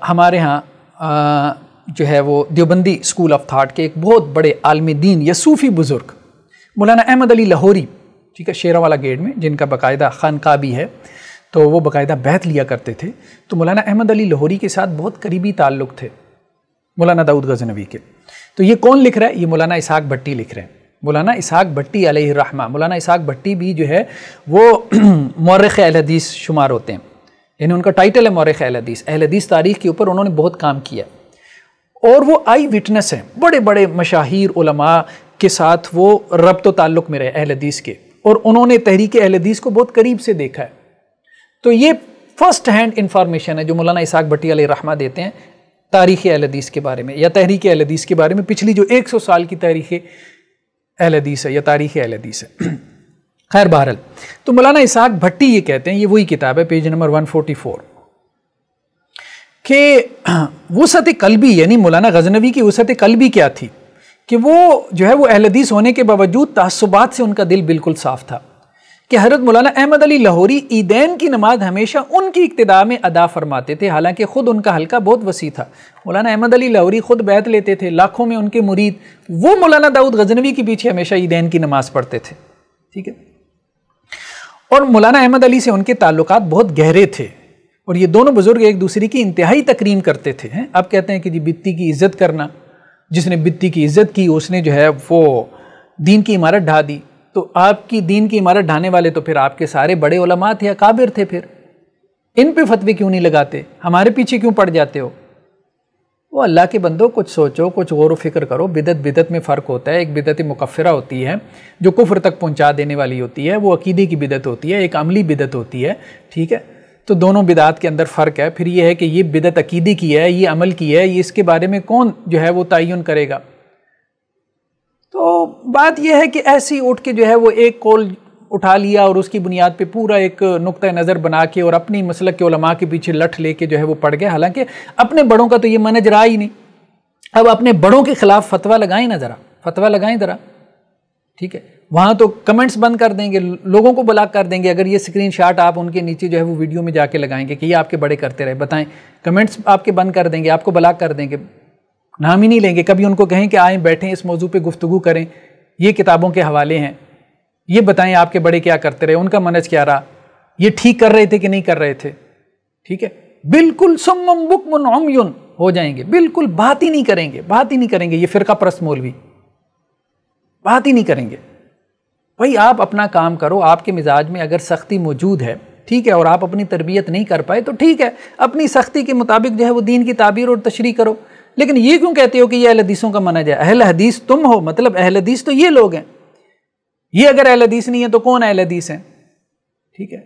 हमारे यहाँ जो है वो देवबंदी स्कूल ऑफ थाट के एक बहुत बड़े आलम दीन या सूफ़ी बुज़ुर्ग मौलाना अहमद अली लाहौरी ठीक है शेरा वाला गेट में जिनका बाकायदा खानका भी है तो वो बाकायदा बैत लिया करते थे तो मौलाना अहमद अली लाहौरी के साथ बहुत करीबी ताल्लुक़ थे मौलाना दाऊद गजनवी के तो ये कौन लिख रहा है ये मौलाना इसहाक भट्टी लिख रहे हैं मौलाना इसहाक भट्टी अलहमा मौलाना इसहाक भट्टी भी जो है वो [clears throat] मौरख अहदीस शुमार होते हैं यानी उनका टाइटल है मौरख अहदीस अहदीस तारीख के ऊपर उन्होंने बहुत काम किया और वो आई विटनेस हैं बड़े बड़े मशाहिर के साथ वो तो ताल्लुक़ में रहे हदीस के और उन्होंने तहरीक अहदीस को बहुत करीब से देखा है तो ये फर्स्ट हैंड इन्फॉर्मेशन है जो मौलाना इसाक भट्टी रहमा देते हैं तारीख़ अहलदीस के बारे में या तहरीक अहलदीस के बारे में पिछली जो 100 साल की तारीख़ अहलदीस है या तारीख़ अहलदीस है [clears throat] खैर बहरल तो मौलाना इसहाक भट्टी ये कहते हैं ये वही किताब है पेज नंबर 144 कि [clears throat] वसत कलबी यानी मौलाना गजनवी की वसत कलबी क्या थी कि वो जो है वो अहलदीस होने के बावजूद तसुबात से उनका दिल बिल्कुल साफ़ था कि हजरत मौलाना अहमद अली लाहौरी ईदैन की नमाज हमेशा उनकी इब्तदा में अदा फरमाते थे हालांकि ख़ुद उनका हल्का बहुत वसी था मौलाना अहमद अली लाहौरी ख़ुद बैत लेते थे लाखों में उनके मुरीद वो मौलाना दाऊद गजनवी के पीछे हमेशा ईदैन की नमाज पढ़ते थे ठीक है और मौलाना अहमद अली से उनके ताल्लुक बहुत गहरे थे और ये दोनों बुज़ुर्ग एक दूसरे की इंतहाई तकरीम करते थे हैं अब कहते हैं कि जी बित्ती की इज़्ज़त करना जिसने बित्ती की इज़्ज़त की उसने जो है वो दीन की इमारत ढा दी तो आपकी दीन की इमारत ढाने वाले तो फिर आपके सारे बड़े ओलमा थे अकाबिर थे फिर इन पे फतवे क्यों नहीं लगाते हमारे पीछे क्यों पड़ जाते हो वो अल्लाह के बंदो कुछ सोचो कुछ गौर फिक्र करो बिदत बिदत में फ़र्क होता है एक बिदत मुकफ़रा होती है जो कुफ्र तक पहुंचा देने वाली होती है वो अकीदे की बिदत होती है एक अमली बिदत होती है ठीक है तो दोनों बिदात के अंदर फ़र्क है फिर ये है कि ये बिदत अकीदे की है ये अमल की है ये इसके बारे में कौन जो है वो तयन करेगा तो बात यह है कि ऐसी उठ के जो है वो एक कॉल उठा लिया और उसकी बुनियाद पे पूरा एक नुक़ नज़र बना के और अपनी मसलक के उलमा के पीछे लठ लेके जो है वो पड़ गया हालांकि अपने बड़ों का तो ये मनज रहा ही नहीं अब अपने बड़ों के ख़िलाफ़ फतवा लगाएं ना ज़रा फतवा लगाएं ज़रा ठीक है वहाँ तो कमेंट्स बंद कर देंगे लोगों को ब्लॉक कर देंगे अगर ये स्क्रीन शॉट आप उनके नीचे जो है वो वीडियो में जाके लगाएंगे कि ये आपके बड़े करते रहे बताएं कमेंट्स आपके बंद कर देंगे आपको ब्लॉक कर देंगे नाम ही नहीं लेंगे कभी उनको कहें कि आए बैठें इस मौजू पर गुफ्तु करें ये किताबों के हवाले हैं ये बताएं आपके बड़े क्या करते रहे उनका मनज क्या रहा ये ठीक कर रहे थे कि नहीं कर रहे थे ठीक है बिल्कुल सुमम बुकमन हो जाएंगे बिल्कुल बात ही नहीं करेंगे बात ही नहीं करेंगे ये फिरका परस्त मौलवी बात ही नहीं करेंगे भाई आप अपना काम करो आपके मिजाज में अगर सख्ती मौजूद है ठीक है और आप अपनी तरबियत नहीं कर पाए तो ठीक है अपनी सख्ती के मुताबिक जो है वो दीन की ताबीर और तशरी करो लेकिन ये क्यों कहते हो कि ये अहल हदीसों का माना जाए अहल हदीस तुम हो मतलब अहल हदीस तो ये लोग हैं ये अगर अहल हदीस नहीं है तो कौन अहल हदीस है ठीक है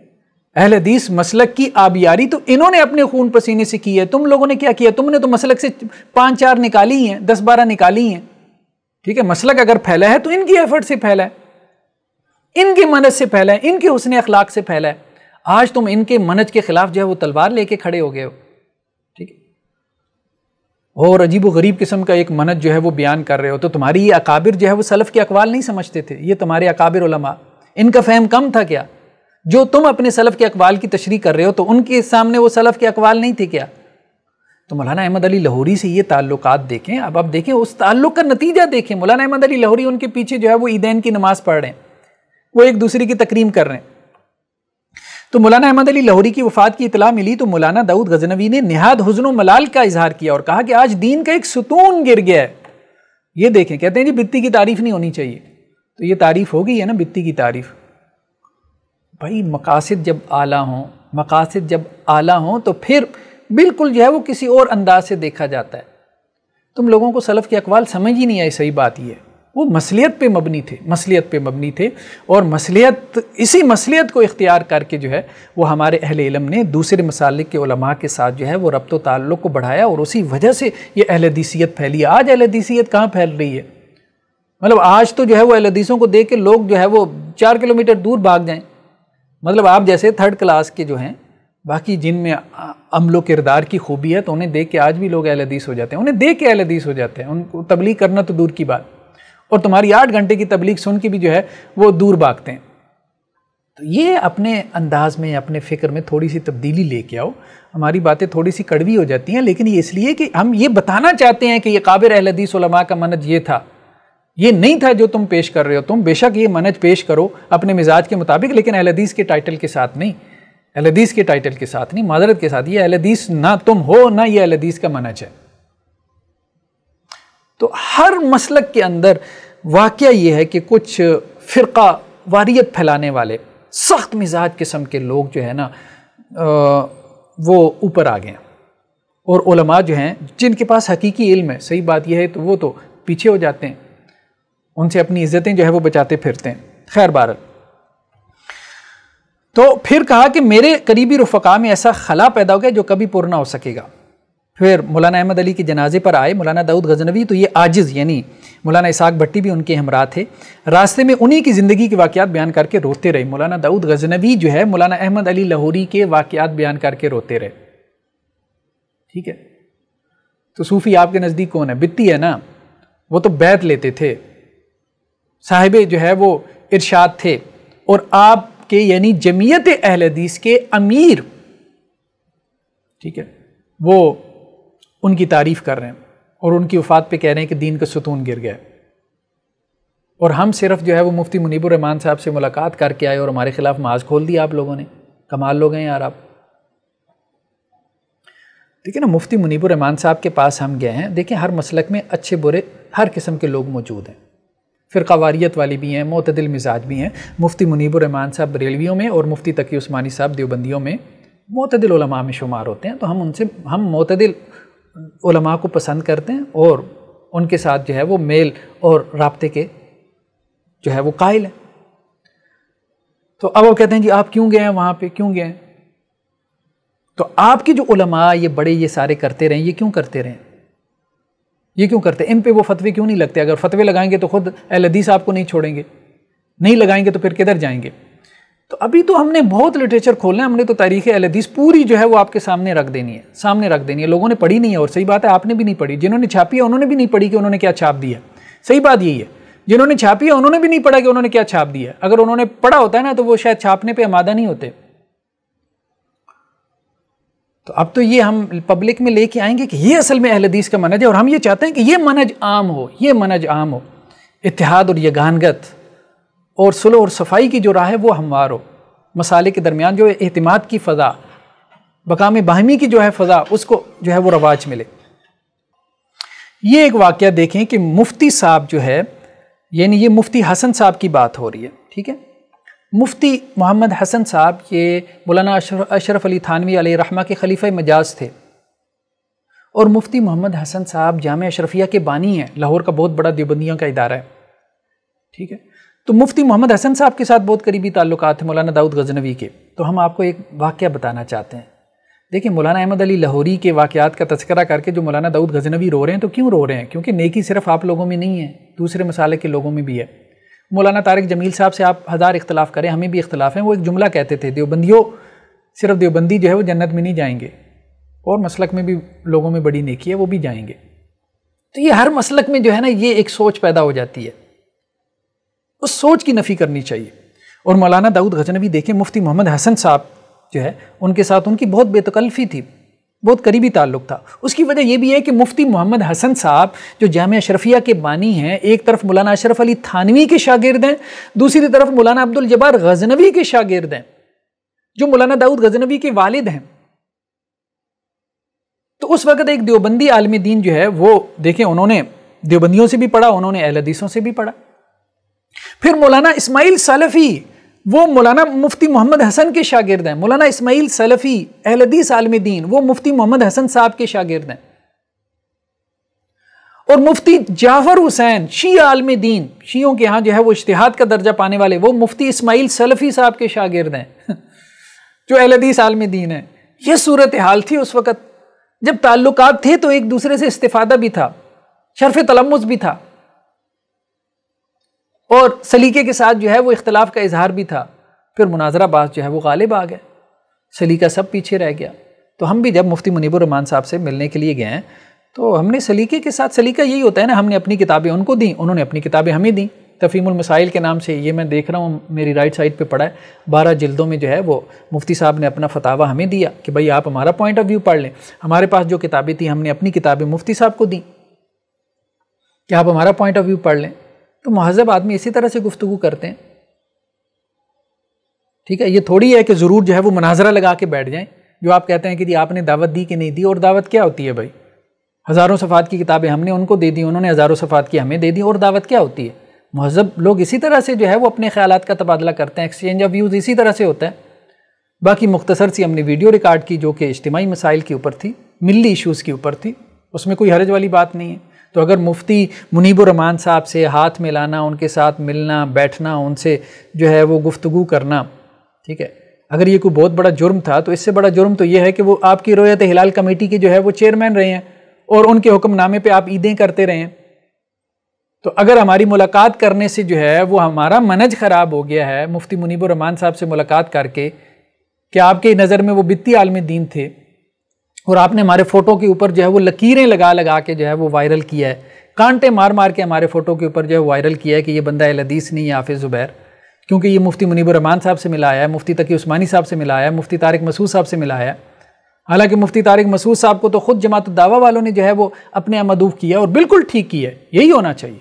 अहल हदीस मसलक की आबियारी तो इन्होंने अपने खून पसीने से की है तुम लोगों ने क्या किया तुमने तो मसलक से पाँच चार निकाली हैं दस बारह निकाली हैं ठीक है मसलक अगर फैला है तो इनकी एफर्ट से फैला है इनकी मनज से फैला है इनके हुसन अखलाक से फैला है आज तुम इनके मनज के ख़िलाफ़ जो है वो तलवार लेके खड़े हो गए हो और अजीब व गरीब किस्म का एक मनत जो है वो बयान कर रहे हो तो तुम्हारी ये अकाबिर जो है वो सलफ़ के अकवाल नहीं समझते थे ये तुम्हारे अकाबिर उलमा इनका फ़हम कम था क्या जो तुम अपने सलफ़ के अकवाल की तशरी कर रहे हो तो उनके सामने वो सलफ़ के अकवाल नहीं थे क्या तो मौलाना अहमद अली लाहौरी से ये ताल्लुक देखें अब आप देखें उस ताल्लुक का नतीजा देखें मौलाना अहमद अली लाहौरी उनके पीछे जो है वो ईदैन की नमाज़ पढ़ रहे हैं वो एक दूसरे की तकरीम कर रहे हैं तो मौलाना अहमद अली लाहौरी की वफात की इतला मिली तो मौलाना दाऊद गजनवी ने नहाद हजन मलाल का इजहार किया और कहा कि आज दीन का एक सुतून गिर गया है ये देखें कहते हैं जी बित्ती की तारीफ नहीं होनी चाहिए तो ये तारीफ हो गई है ना बित्ती की तारीफ भाई मकासद जब आला हों मकासद जब आला हों तो फिर बिल्कुल जो है वो किसी और अंदाज से देखा जाता है तुम लोगों को सलफ़ के अकवाल समझ ही नहीं आई सही बात यह वो मसलियत पे मबनी थे मसलियत पे मबनी थे और मसलियत इसी मसलियत को इख्तियार करके जो है वो हमारे अहले इलम ने दूसरे मसालिक के उलमा के साथ जो है वो रब्त ताल्लुक़ को बढ़ाया और उसी वजह से ये अहलदीसीत फैली आज अहलदीसीत कहाँ फैल रही है मतलब आज तो जो है वो अहलदीसों को देख के लोग जो है वो चार किलोमीटर दूर भाग जाएँ मतलब आप जैसे थर्ड क्लास के जो हैं बाकी जिनमें अमलो किरदार की खूबी है तो उन्हें देख के आज भी लोग अहलदीस हो जाते हैं उन्हें देख के अहलदीस हो जाते हैं उनको तबलीग करना तो दूर की बात और तुम्हारी आठ घंटे की तबलीग सुन के भी जो है वो दूर भागते हैं तो ये अपने अंदाज में अपने फ़िक्र में थोड़ी सी तब्दीली लेके आओ हमारी बातें थोड़ी सी कड़वी हो जाती हैं लेकिन ये इसलिए कि हम ये बताना चाहते हैं कि ये काबिर अहलदीसलमा का मनज ये था ये नहीं था जो तुम पेश कर रहे हो तुम बेशक ये मनज पेश करो अपने मिजाज के मुताबिक लेकिन अहलदीस के टाइटल के साथ नहीं अहलदीस के टाइटल के साथ नहीं माजरत के साथ ये अहलदीस ना तुम हो ना ये अहलदीस का मनज है तो हर मसलक के अंदर वाक़ ये है कि कुछ फ़िरका वारियत फैलाने वाले सख्त मिजाज किस्म के लोग जो है ना वो ऊपर आ गए और जो हैं जिनके पास हकीकी इल्म है सही बात यह है तो वो तो पीछे हो जाते हैं उनसे अपनी इज़्ज़तें जो है वो बचाते फिरते हैं खैर बार तो फिर कहा कि मेरे करीबी रफ़का में ऐसा खला पैदा हो गया जो कभी पूर्ण हो सकेगा फिर मौलाना अहमद अली के जनाजे पर आए मौलाना दाऊद गजनवी तो ये आजिज़ यानी मौलाना इसाक भट्टी भी उनके हमरा थे रास्ते में उन्हीं की ज़िंदगी के वाक़ात बयान करके रोते रहे मौलाना दाऊद गजनवी जो है मौलाना अहमद अली लाहौरी के वाक़ात बयान करके रोते रहे ठीक है तो सूफ़ी आपके नज़दीक कौन है बित्ती है ना वो तो बैत लेते थे साहिब जो है वो इरशाद थे और आपके यानी जमीयत अहलदीस के अमीर ठीक है वो उनकी तारीफ़ कर रहे हैं और उनकी वफात पे कह रहे हैं कि दीन का सुतून गिर गया और हम सिर्फ जो है वो मुफ्ती मुनीबरहमान साहब से मुलाकात करके आए और हमारे ख़िलाफ़ माज खोल दिया आप लोगों ने कमाल लोग हैं यार आप देखिए ना मुफ्ती मुनीबरहमान साहब के पास हम गए हैं देखिए हर मसलक में अच्छे बुरे हर किस्म के लोग मौजूद हैं फिर वारियत वाली भी हैं मोतदिल मिजाज भी हैं मुफ्ती मुनीबरहमान साहब बरेलवियों में और मुफ्ती तकी उस्मानी साहब देवबंदियों में मतदिल में शुमार होते हैं तो हम उनसे हम मतदिल उलमा को पसंद करते हैं और उनके साथ जो है वो मेल और रबते के जो है वो कायल हैं तो अब वो कहते हैं जी आप क्यों गए हैं वहाँ पे क्यों गए हैं तो आपके जो उलमा ये बड़े ये सारे करते रहें ये क्यों करते रहें ये क्यों करते हैं इन पे वो फतवे क्यों नहीं लगते अगर फतवे लगाएंगे तो खुद अहल आपको नहीं छोड़ेंगे नहीं लगाएंगे तो फिर किधर जाएंगे तो अभी तो हमने बहुत लिटरेचर खोलना है हमने तो तारीख अलहदीस पूरी जो है वो आपके सामने रख देनी है सामने रख देनी है लोगों ने पढ़ी नहीं है और सही बात है आपने भी नहीं पढ़ी जिन्होंने छापी है उन्होंने भी नहीं पढ़ी कि उन्होंने क्या छाप दिया सही बात यही है जिन्होंने छापी है उन्होंने भी नहीं पढ़ा कि उन्होंने क्या छाप दिया अगर उन्होंने पढ़ा होता है ना तो वो शायद छापने पर आमादा नहीं होते तो अब तो ये हम पब्लिक में लेके आएंगे कि ये असल में अहलदीस का मनज है और हम ये चाहते हैं कि ये मनज आम हो ये मनज आम हो इतिहाद और यगानगत और सुलह और सफाई की जो राह है वो हमवार हो मसाले के दरमियान जो अहतमाद की फ़ज़ा बकाम बाहमी की जो है फ़ज़ा उसको जो है वो रवाज मिले ये एक वाक़ देखें कि मुफ्ती साहब जो है यानी ये मुफ्ती हसन साहब की बात हो रही है ठीक है मुफ्ती मोहम्मद हसन साहब ये मौलाना अशरफ अली थानवी रहमा के खलीफा मजाज थे और मुफ्ती मोहम्मद हसन साहब जाम अशरफिया के बानी हैं लाहौर का बहुत बड़ा देवबंदियों का इदारा है ठीक है तो मुफ्ती मोहम्मद हसन साहब के साथ बहुत करीबी ताल्लुक थे मौलाना दाऊद गजनवी के तो हम आपको एक वाक्य बताना चाहते हैं देखिए मौलाना अहमद अली लाहौरी के वाक़ात का तस्करा करके जो मौलाना दाऊद गजनवी रो रहे हैं तो क्यों रो रहे हैं क्योंकि नेकी सिर्फ आप लोगों में नहीं है दूसरे मसाले के लोगों में भी है मौलाना तारक जमील साहब से आप हज़ार इख्तलाफ करें हमें भी इख्तलाफ हैं वो एक जुमला कहते थे देवबंदियों सिर्फ देवबंदी जो है वो जन्नत में नहीं जाएंगे और मसलक में भी लोगों में बड़ी नेकी है वो भी जाएंगे तो ये हर मसलक में जो है ना ये एक सोच पैदा हो जाती है उस सोच की नफ़ी करनी चाहिए और मौलाना दाऊद गजनवी देखें मुफ्ती मोहम्मद हसन साहब जो है उनके साथ उनकी बहुत बेतकल्फ़ी थी बहुत करीबी ताल्लुक था उसकी वजह यह भी है कि मुफ्ती मोहम्मद हसन साहब जो जाम अशरफिया के बानी हैं एक तरफ मौलाना अशरफ अली थानवी के शागिर्द हैं दूसरी तरफ मौलाना अब्दुल जबार गजनवी के शागिर्द हैं जो मौलाना दाऊद गजनवी के वालिद हैं तो उस वक्त एक देवबंदी आलम दीन जो है वो देखें उन्होंने देवबंदियों से भी पढ़ा उन्होंने अहलदीसों से भी पढ़ा फिर मौलाना इस्माइल सलफ़ी वो मौलाना मुफ्ती मोहम्मद हसन के शागिर्द हैं मौलाना इस्माइल सलफ़ी अहलदीस आलम दीन वो मुफ्ती मोहम्मद हसन साहब के शागिर्द हैं और मुफ्ती जाफर हुसैन शी आलम दीन शीयों के यहाँ जो है वो इश्तिहाद का दर्जा पाने वाले वो मुफ्ती इस्माइल सलफ़ी साहब के शागिर्द हैं [laughs] जो अहलदीस आलम दीन है ये सूरत हाल थी उस वक़्त जब ताल्लुक थे तो एक दूसरे से इस्तफादा भी था शरफ़ तलमुस भी था और सलीके के साथ जो है वो इख्तलाफ का इजहार भी था फिर मुनाजराबाज जो है वो गालिब आ गए सलीका सब पीछे रह गया तो हम भी जब मुफ्ती मुनीबरमान साहब से मिलने के लिए गए हैं तो हमने सलीके के साथ सलीका यही होता है ना हमने अपनी किताबें उनको दी उन्होंने अपनी किताबें हमें दी तफीमसाइल के नाम से ये मैं देख रहा हूँ मेरी राइट साइड पे पढ़ा है बारह जिल्दों में जो है वो मुफ्ती साहब ने अपना फतावा हमें दिया कि भाई आप हमारा पॉइंट ऑफ व्यू पढ़ लें हमारे पास जो किताबें थी हमने अपनी किताबें मुफ्ती साहब को दी कि आप हमारा पॉइंट ऑफ व्यू पढ़ लें तो महजब आदमी इसी तरह से गुफ्तु करते हैं ठीक है ये थोड़ी है कि ज़रूर जो है वो मनाजरा लगा के बैठ जाएं जो आप कहते हैं कि जी आपने दावत दी कि नहीं दी और दावत क्या होती है भाई हज़ारों सफ़ात की किताबें हमने उनको दे दी उन्होंने हज़ारों सफ़ात की हमें दे दी और दावत क्या होती है महजब लोग इसी तरह से जो है वो अपने ख्याल का तबादला करते हैं एक्सचेंज ऑफ व्यूज़ इसी तरह से होता है बाकी मुख्तसर सी हमने वीडियो रिकॉर्ड की जो कि इज्तमी मसाइल के ऊपर थी मिली इशूज़ के ऊपर थी उसमें कोई हरज वाली बात नहीं है तो अगर मुफ्ती मुनीबरमान साहब से हाथ मिलाना उनके साथ मिलना बैठना उनसे जो है वो गुफ्तु करना ठीक है अगर ये कोई बहुत बड़ा जुर्म था तो इससे बड़ा जुर्म तो ये है कि वो आपकी रोयत हिलाल कमेटी के जो है वो चेयरमैन रहे हैं और उनके हुक्मनामे पे आप ईदें करते रहे हैं तो अगर हमारी मुलाकात करने से जो है वो हमारा मनज ख़राब हो गया है मुफ्ती मुनीबरमान साहब से मुलाकात करके क्या आपके नज़र में वो बित्ती आलम दीन थे और आपने हमारे फ़ोटो के ऊपर जो है वो लकीरें लगा लगा के जो है वो वायरल किया है कांटे मार मार के हमारे फ़ोटो के ऊपर जो है वायरल किया है कि ये बंदा लदीस नहीं है हाफिज़ ज़ुबैर क्योंकि ये मुफ्ती मुनीबरहमान साहब से मिला है मुफ्ती तकी उस्मानी साहब से मिला है मुफ्ती तारिक मसूद साहब से मिला है हालांकि मुफ्ती तारिक मसूद साहब को तो ख़ुद जमात दावा वालों ने जो है वो अपने मदूफ किया और बिल्कुल ठीक किया यही होना चाहिए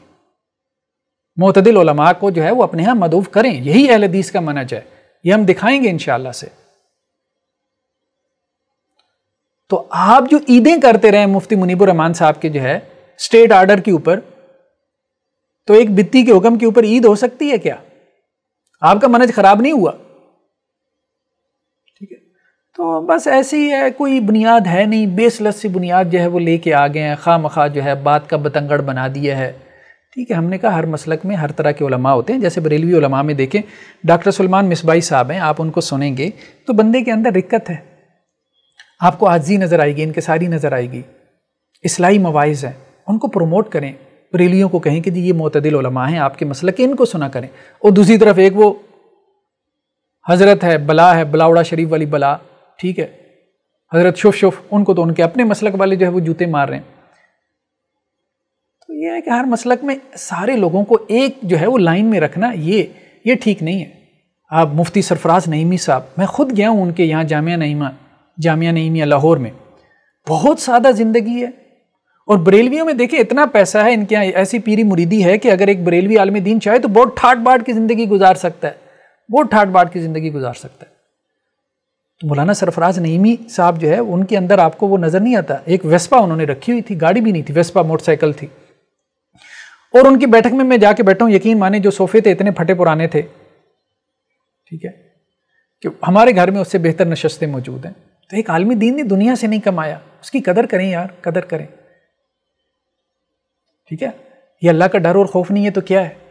मोतदिल को जो है वो अपने यहाँ मदूफ करें यही अहल हदीस का मनज है ये हम दिखाएंगे इन से तो आप जो ईदें करते रहे मुफ्ती मुनीबुर रहमान साहब के जो है स्टेट आर्डर के ऊपर तो एक बित्ती के हुक्म के ऊपर ईद हो सकती है क्या आपका मनज खराब नहीं हुआ ठीक है तो बस ऐसे ही है कोई बुनियाद है नहीं बेसलस सी बुनियाद जो है वो लेके आ गए हैं खा जो है बात का बतंगड़ बना दिया है ठीक है हमने कहा हर मसलक में हर तरह के उलमा होते हैं जैसे बरेलवी उलमा में देखें डॉक्टर सलमान मिसबाई साहब हैं आप उनको सुनेंगे तो बंदे के अंदर रिक्कत है आपको आजी नज़र आएगी इनके सारी नज़र आएगी इसलाई मवाइज़ हैं उनको प्रमोट करें रेलियों को कहें कि जी ये मतदिलमा हैं आपके मसल के इनको सुना करें और दूसरी तरफ एक वो हज़रत है बला है बलावड़ा शरीफ वाली बला ठीक है हज़रत शुफ शुफ उनको तो उनके अपने मसलक वाले जो है वो जूते मार रहे हैं तो ये है कि हर मसलक में सारे लोगों को एक जो है वो लाइन में रखना ये ये ठीक नहीं है आप मुफ्ती सरफराज नईमी साहब मैं खुद गया हूँ उनके यहाँ जामिया नईमा जामिया नईमिया लाहौर में बहुत सादा ज़िंदगी है और बरेलवियों में देखिए इतना पैसा है इनके यहाँ ऐसी पीरी मुरीदी है कि अगर एक बरेलवी आलमी दीन चाहे तो बहुत ठाट बाट की ज़िंदगी गुजार सकता है बहुत ठाट बाट की ज़िंदगी गुजार सकता है तो मौलाना सरफराज नईमी साहब जो है उनके अंदर आपको वो नज़र नहीं आता एक वेस्पा उन्होंने रखी हुई थी गाड़ी भी नहीं थी वेस्पा मोटरसाइकिल थी और उनकी बैठक में मैं जाके बैठा हूँ यकीन माने जो सोफे थे इतने फटे पुराने थे ठीक है कि हमारे घर में उससे बेहतर नशस्तें मौजूद हैं तो एक आलमी दीन ने दुनिया से नहीं कमाया उसकी कदर करें यार कदर करें ठीक है ये अल्लाह का डर और खौफ नहीं है तो क्या है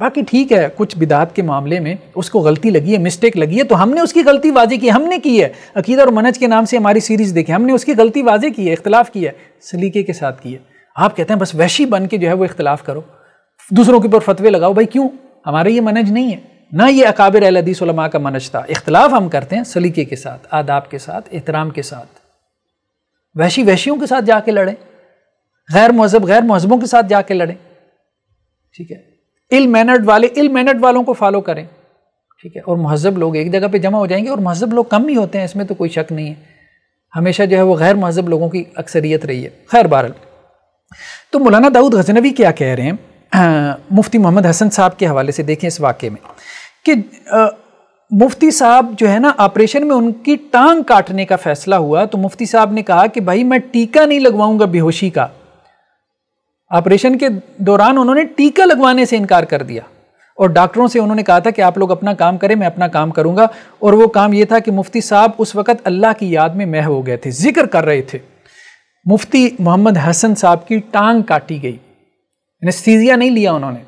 बाकी ठीक है कुछ बिदात के मामले में उसको गलती लगी है मिस्टेक लगी है तो हमने उसकी गलती वाजे की हमने की है अकीदा और मनज के नाम से हमारी सीरीज़ देखी हमने उसकी गलती वाजे की है इख्तलाफ किया है सलीके के साथ की है आप कहते हैं बस वैशी बन के जो है वो इख्तलाफ करो दूसरों के ऊपर फतवे लगाओ भाई क्यों हमारा ये मनज नहीं है ना ये अकाबिर अदीसमा का मनज था इख्तलाफ हम करते हैं सलीके के साथ आदाब के साथ एहतराम के साथ वैशी वैशियों के साथ जाके लड़ें गैर महजब गैर महजबों के साथ जाके लड़ें ठीक है इल मैनट वाले इल मैनट वालों को फॉलो करें ठीक है और महजब लोग एक जगह पे जमा हो जाएंगे और महजब लोग कम ही होते हैं इसमें तो कोई शक नहीं है हमेशा जो है वो गैर महजब लोगों की अक्सरियत रही है खैर बारल तो मौलाना दाऊद गजनवी क्या कह रहे हैं मुफ्ती मोहम्मद हसन साहब के हवाले से देखें इस वाक्य में कि आ, मुफ्ती साहब जो है ना ऑपरेशन में उनकी टांग काटने का फैसला हुआ तो मुफ्ती साहब ने कहा कि भाई मैं टीका नहीं लगवाऊंगा बेहोशी का ऑपरेशन के दौरान उन्होंने टीका लगवाने से इनकार कर दिया और डॉक्टरों से उन्होंने कहा था कि आप लोग अपना काम करें मैं अपना काम करूंगा और वो काम ये था कि मुफ्ती साहब उस वक़्त अल्लाह की याद में मह हो गए थे जिक्र कर रहे थे मुफ्ती मोहम्मद हसन साहब की टांग काटी गई नहीं लिया उन्होंने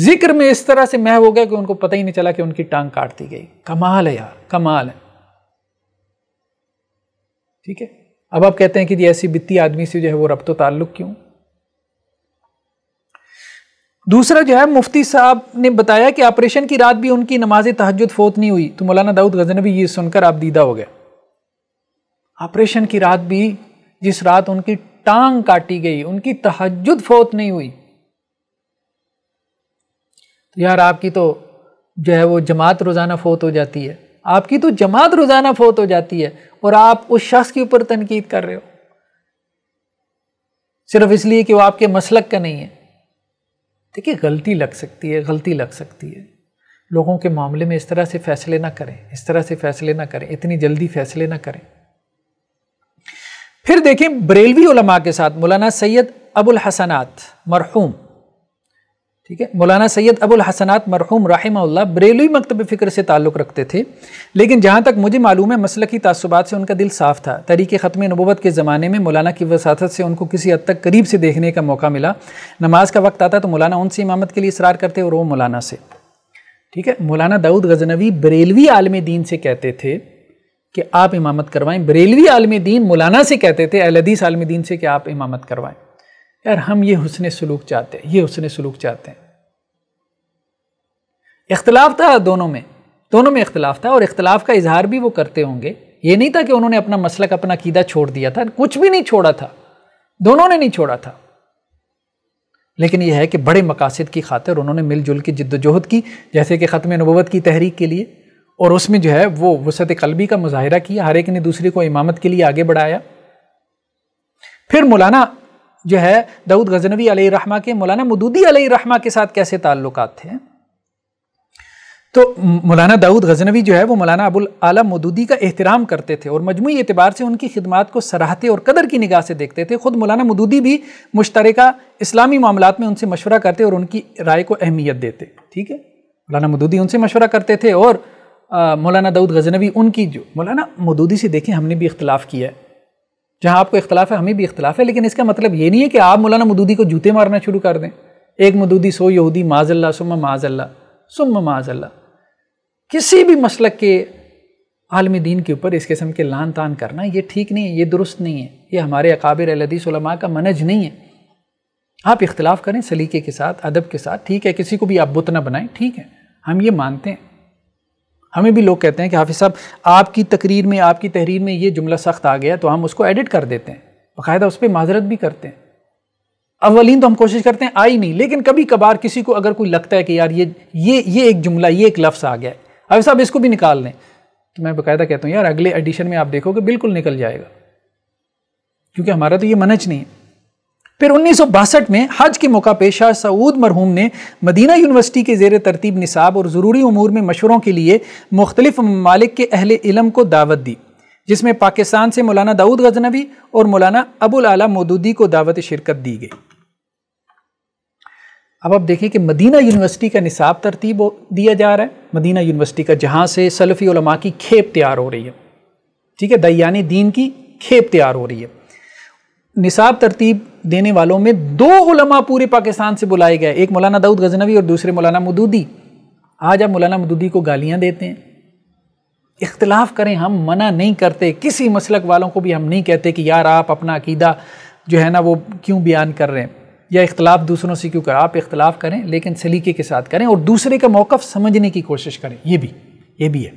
जिक्र में इस तरह से मह हो गया कि उनको पता ही नहीं चला कि उनकी टांग काट दी गई कमाल है यार कमाल है ठीक है अब आप कहते हैं कि ऐसी वित्तीय आदमी से जो है वो तो ताल्लुक क्यों दूसरा जो है मुफ्ती साहब ने बताया कि ऑपरेशन की रात भी उनकी नमाज तहजद फोत नहीं हुई तो मौलाना दाऊद गजनबी ये सुनकर आप दीदा हो गए ऑपरेशन की रात भी जिस रात उनकी टांग काटी गई उनकी तहजद फोत नहीं हुई तो यार आपकी तो जो है वो जमात रोज़ाना फोत हो जाती है आपकी तो जमात रोज़ाना फोत हो जाती है और आप उस शख्स के ऊपर तनकीद कर रहे हो सिर्फ इसलिए कि वो आपके मसलक का नहीं है देखिए गलती लग सकती है गलती लग सकती है लोगों के मामले में इस तरह से फैसले ना करें इस तरह से फैसले ना करें इतनी जल्दी फैसले ना करें फिर देखें बरेलवी उलमा के साथ मौलाना सैयद अबुल हसनात मरहूम ठीक है मौलाना सैयद अबुल हसनात मरहूम राहिमा बरेलवी मकतब फ़िक्र से ताल्लुक़ रखते थे लेकिन जहाँ तक मुझे मालूम है मसल की तसुबात से उनका दिल साफ़ था तरीके ख़त्म नबूत के ज़माने में मौलाना की वसात से उनको किसी हद तक करीब से देखने का मौका मिला नमाज़ का वक्त आता तो मौलाना उनसे इमामत के लिए इसरार करते और वो मौलाना से ठीक है मौलाना दाऊद गजनवी बरेलवी आलम दीन से कहते थे कि आप इमामत करवाएं बरेलवी आलम दीन मौलाना से कहते थे अलदीस आलम दीन से कि आप इमामत करवाएं यार हम ये हुसन सलूक चाहते हैं ये हुसन सलूक चाहते हैं इख्तलाफ था दोनों में दोनों में इख्तलाफ था और इख्तलाफ का इजहार भी वो करते होंगे ये नहीं था कि उन्होंने अपना मसलक अपना कीदा छोड़ दिया था कुछ भी नहीं छोड़ा था दोनों ने नहीं छोड़ा था लेकिन यह है कि बड़े मकासद की खातिर उन्होंने मिलजुल की जद्दोजहद की जैसे कि ख़त्म नबूत की तहरीक के लिए और उसमें जो है वो वसत कलबी का मुजाहरा किया हर एक ने दूसरे को इमामत के लिए आगे बढ़ाया फिर मौलाना जो है दाऊद गजनवी रहमा के मौलाना मदूदी रहमा के साथ कैसे ताल्लुकात थे तो मौलाना दाऊद गजनवी जो है वो मौलाना अबुल आला मदूदी का एहतराम करते थे और मजमू एतबार से उनकी खिदमत को सराहते और कदर की निगाह से देखते थे ख़ुद मौलाना मदूदी भी मुश्तरका इस्लामी मामला में उनसे मशवरा करते और उनकी राय को अहमियत देते ठीक है मौलाना मदूदी उनसे मशवरा करते थे और मौलाना दाऊद गजनवी उनकी जो मौलाना मदूदी से देखें हमने भी इख्तलाफ किया है जहाँ आपको इख्तलाफ है हमें भी इख्तलाफ है लेकिन इसका मतलब ये नहीं है कि आप मौलाना मदूदी को जूते मारना शुरू कर दें एक मदूदी सो यहूदी माजल्ला सुम माजल्ला सुम माजल्ला किसी भी मसलक के आलमी दीन के ऊपर इस किस्म के लान तान करना ये ठीक नहीं है ये दुरुस्त नहीं है ये हमारे अकाबिर अलदीसमा का मनज नहीं है आप इख्तलाफ करें सलीके के साथ अदब के साथ ठीक है किसी को भी आप बुत ना बनाएं ठीक है हम ये मानते हैं हमें भी लोग कहते हैं कि हाफिज़ साहब आपकी तकरीर में आपकी तहरीर में ये जुमला सख्त आ गया तो हम उसको एडिट कर देते हैं बाकायदा उस पर माजरत भी करते हैं अवलिन तो हम कोशिश करते हैं आई नहीं लेकिन कभी कभार किसी को अगर कोई लगता है कि यार ये ये ये एक जुमला ये एक लफ्स आ गया है अभी साहब इसको भी निकाल लें तो मैं बाकायदा कहता हूँ यार अगले एडिशन में आप देखोगे बिल्कुल निकल जाएगा क्योंकि हमारा तो ये मनच नहीं है फिर उन्नीस में हज के मौका पेशा सऊद मरहूम ने मदीना यूनिवर्सिटी के जेर तरतीब निसाब और ज़रूरी अमूर में मशवरों के लिए मुख्तलिफ ममालिक के अहल इलम को दावत दी जिसमें पाकिस्तान से मौलाना दाऊद गजनबी और मौलाना अबुल आला मोदूदी को दावत शिरकत दी गई अब आप देखें कि मदीना यूनिवर्सिटी का निसाब तरतीब दिया जा रहा है मदीना यूनिवर्सिटी का जहाँ से सलफ़ी उलमा की खेप तैयार हो रही है ठीक है दयानी दीन की खेप तैयार हो रही है निसाब तरतीब देने वालों में दो उलमा पूरे पाकिस्तान से बुलाए गए एक मौलाना दाऊद गजनवी और दूसरे मौलाना मदूदी आज आप मौलाना मदूदी को गालियाँ देते हैं इख्तलाफ करें हम मना नहीं करते किसी मसलक वालों को भी हम नहीं कहते कि यार आप अपना अकीदा जो है ना वो क्यों बयान कर रहे हैं या इख्तलाफ दूसरों से क्यों करें आप इख्तलाफ करें लेकिन सलीके के साथ करें और दूसरे का मौक़ समझने की कोशिश करें ये भी ये भी है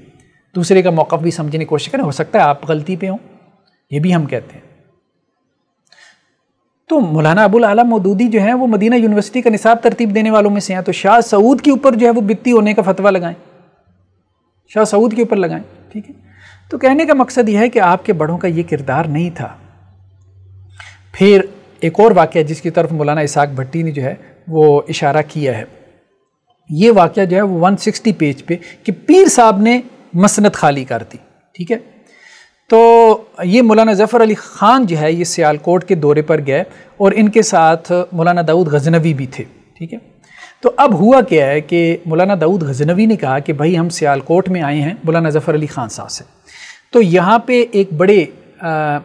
दूसरे का मौक़ भी समझने की कोशिश करें हो सकता है आप गलती पे हों ये भी हम कहते हैं तो मौलाना अबुल आलम मदूदी जो है वो मदीना यूनिवर्सिटी का निसाब तरतीब देने वालों में से हैं तो शाह सऊद के ऊपर जो है वो बित्ती होने का फतवा लगाएं शाह सऊद के ऊपर लगाएं ठीक है तो कहने का मकसद यह है कि आपके बड़ों का ये किरदार नहीं था फिर एक और वाक़ जिसकी तरफ मौलाना इसाक भट्टी ने जो है वो इशारा किया है ये वाक़ जो है वो 160 पेज पे कि पीर साहब ने मसनत खाली कर दी ठीक है तो ये मौलाना ज़फ़र अली ख़ान जो है ये सियालकोट के दौरे पर गए और इनके साथ मौलाना दाऊद गजनवी भी थे ठीक है तो अब हुआ क्या है कि मौलाना दाऊद गजनवी ने कहा कि भाई हम सियालकोट में आए हैं मौलाना ज़फ़र अली ख़ान साहब से तो यहाँ पे एक बड़े आ,